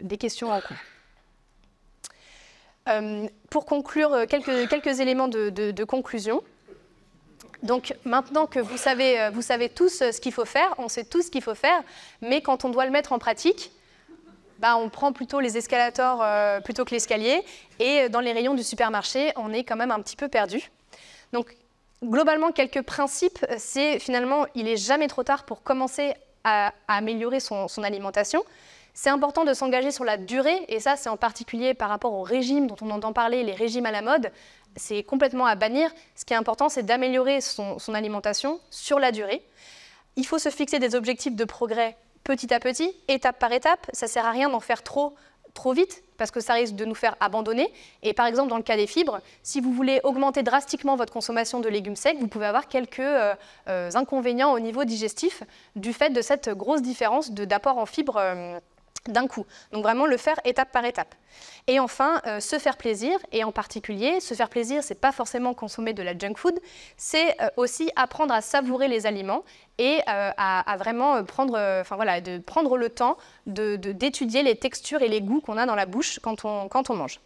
des questions en cours. pour conclure, quelques, quelques éléments de, de conclusion. Donc maintenant que vous savez, vous savez tous ce qu'il faut faire, on sait tous ce qu'il faut faire, mais quand on doit le mettre en pratique, bah, on prend plutôt les escalators euh, plutôt que l'escalier. Et euh, dans les rayons du supermarché, on est quand même un petit peu perdu. Donc, globalement, quelques principes, euh, c'est finalement, il n'est jamais trop tard pour commencer à, améliorer son, alimentation. C'est important de s'engager sur la durée, et ça, c'est en particulier par rapport au régime dont on entend parler, les régimes à la mode. C'est complètement à bannir. Ce qui est important, c'est d'améliorer son, alimentation sur la durée. Il faut se fixer des objectifs de progrès petit à petit, étape par étape. Ça sert à rien d'en faire trop trop vite parce que ça risque de nous faire abandonner. Et par exemple, dans le cas des fibres, si vous voulez augmenter drastiquement votre consommation de légumes secs, vous pouvez avoir quelques euh, euh, inconvénients au niveau digestif du fait de cette grosse différence d'apport en fibres. Euh, d'un coup. Donc vraiment le faire étape par étape. Et enfin, euh, se faire plaisir, et en particulier, se faire plaisir, n'est pas forcément consommer de la junk food, c'est euh, aussi apprendre à savourer les aliments et euh, à, vraiment prendre, de prendre le temps d'étudier les textures et les goûts qu'on a dans la bouche quand on mange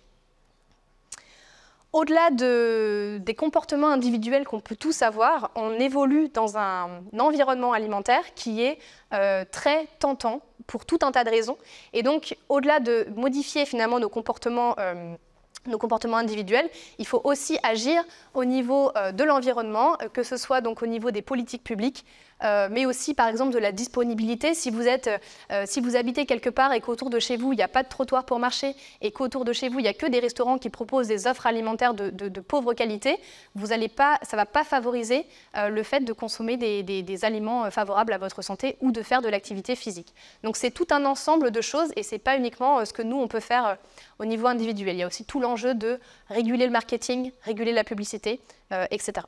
au-delà des comportements individuels qu'on peut tous avoir, on évolue dans un, environnement alimentaire qui est euh, très tentant pour tout un tas de raisons. Et donc, au-delà de modifier finalement nos comportements, euh, individuels, il faut aussi agir au niveau euh, de l'environnement, que ce soit donc au niveau des politiques publiques, euh, mais aussi par exemple de la disponibilité. Euh, euh, si vous, habitez quelque part et qu'autour de chez vous, il n'y a pas de trottoir pour marcher et qu'autour de chez vous, il n'y a que des restaurants qui proposent des offres alimentaires de, de, pauvre qualité, vous pas, ça ne va pas favoriser le fait de consommer des, des, aliments favorables à votre santé ou de faire de l'activité physique. Donc c'est tout un ensemble de choses et ce n'est pas uniquement ce que nous, on peut faire au niveau individuel. Il y a aussi tout l'enjeu de réguler le marketing, réguler la publicité, etc.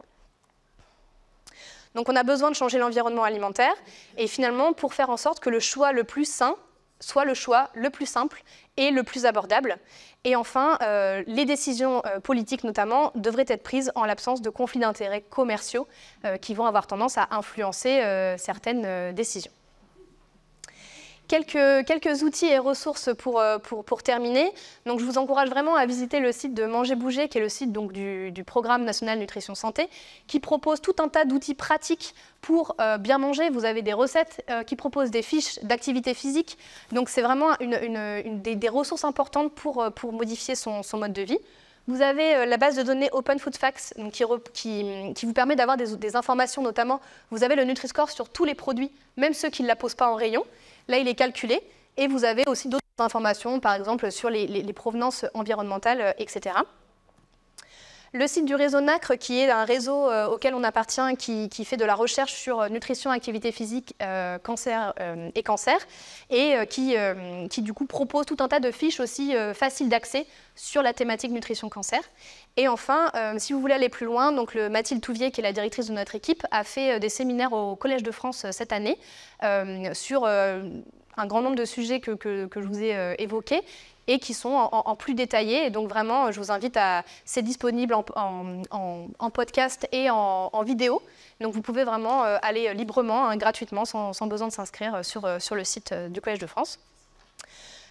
Donc on a besoin de changer l'environnement alimentaire et finalement pour faire en sorte que le choix le plus sain soit le choix le plus simple et le plus abordable. Et enfin, euh, les décisions euh, politiques notamment devraient être prises en l'absence de conflits d'intérêts commerciaux euh, qui vont avoir tendance à influencer certaines décisions. Quelques, quelques outils et ressources euh, pour, pour, terminer. Donc, je vous encourage vraiment à visiter le site de Manger Bouger, qui est le site donc, du, Programme national nutrition santé, qui propose tout un tas d'outils pratiques pour euh, bien manger. Vous avez des recettes euh, qui proposent des fiches d'activité physique. Donc, c'est vraiment une, des, ressources importantes pour, pour modifier son, mode de vie. Vous avez la base de données Open Food Facts donc qui, vous permet d'avoir des, des, informations, notamment vous avez le Nutri-Score sur tous les produits, même ceux qui ne la posent pas en rayon. Là, il est calculé et vous avez aussi d'autres informations, par exemple sur les, les provenances environnementales, euh, etc. Le site du réseau NACRE, qui est un réseau euh, auquel on appartient, qui, fait de la recherche sur euh, nutrition, activité physique, euh, cancer et cancer, et qui, du coup propose tout un tas de fiches aussi faciles d'accès sur la thématique nutrition-cancer. Et enfin, si vous voulez aller plus loin, donc Mathilde Touvier, qui est la directrice de notre équipe, a fait des séminaires au Collège de France cette année sur un grand nombre de sujets que je vous ai évoqués et qui sont en, plus détaillés. donc vraiment, je vous invite à... C'est disponible en, podcast et en, vidéo. Donc vous pouvez vraiment euh, aller euh, librement, hein, gratuitement, sans, sans, besoin de s'inscrire euh, sur, sur le site du Collège de France.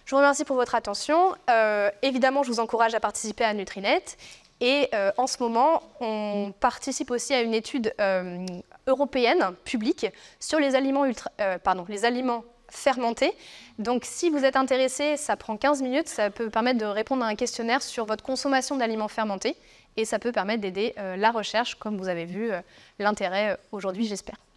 Je vous remercie pour votre attention. évidemment, je vous encourage à participer à Nutrinet. Et en ce moment, on participe aussi à une étude européenne publique sur les aliments, ultra, pardon, les aliments fermenter. Donc si vous êtes intéressé, ça prend 15 minutes, ça peut permettre de répondre à un questionnaire sur votre consommation d'aliments fermentés et ça peut permettre d'aider euh, la recherche, comme vous avez vu euh, l'intérêt euh, aujourd'hui, j'espère.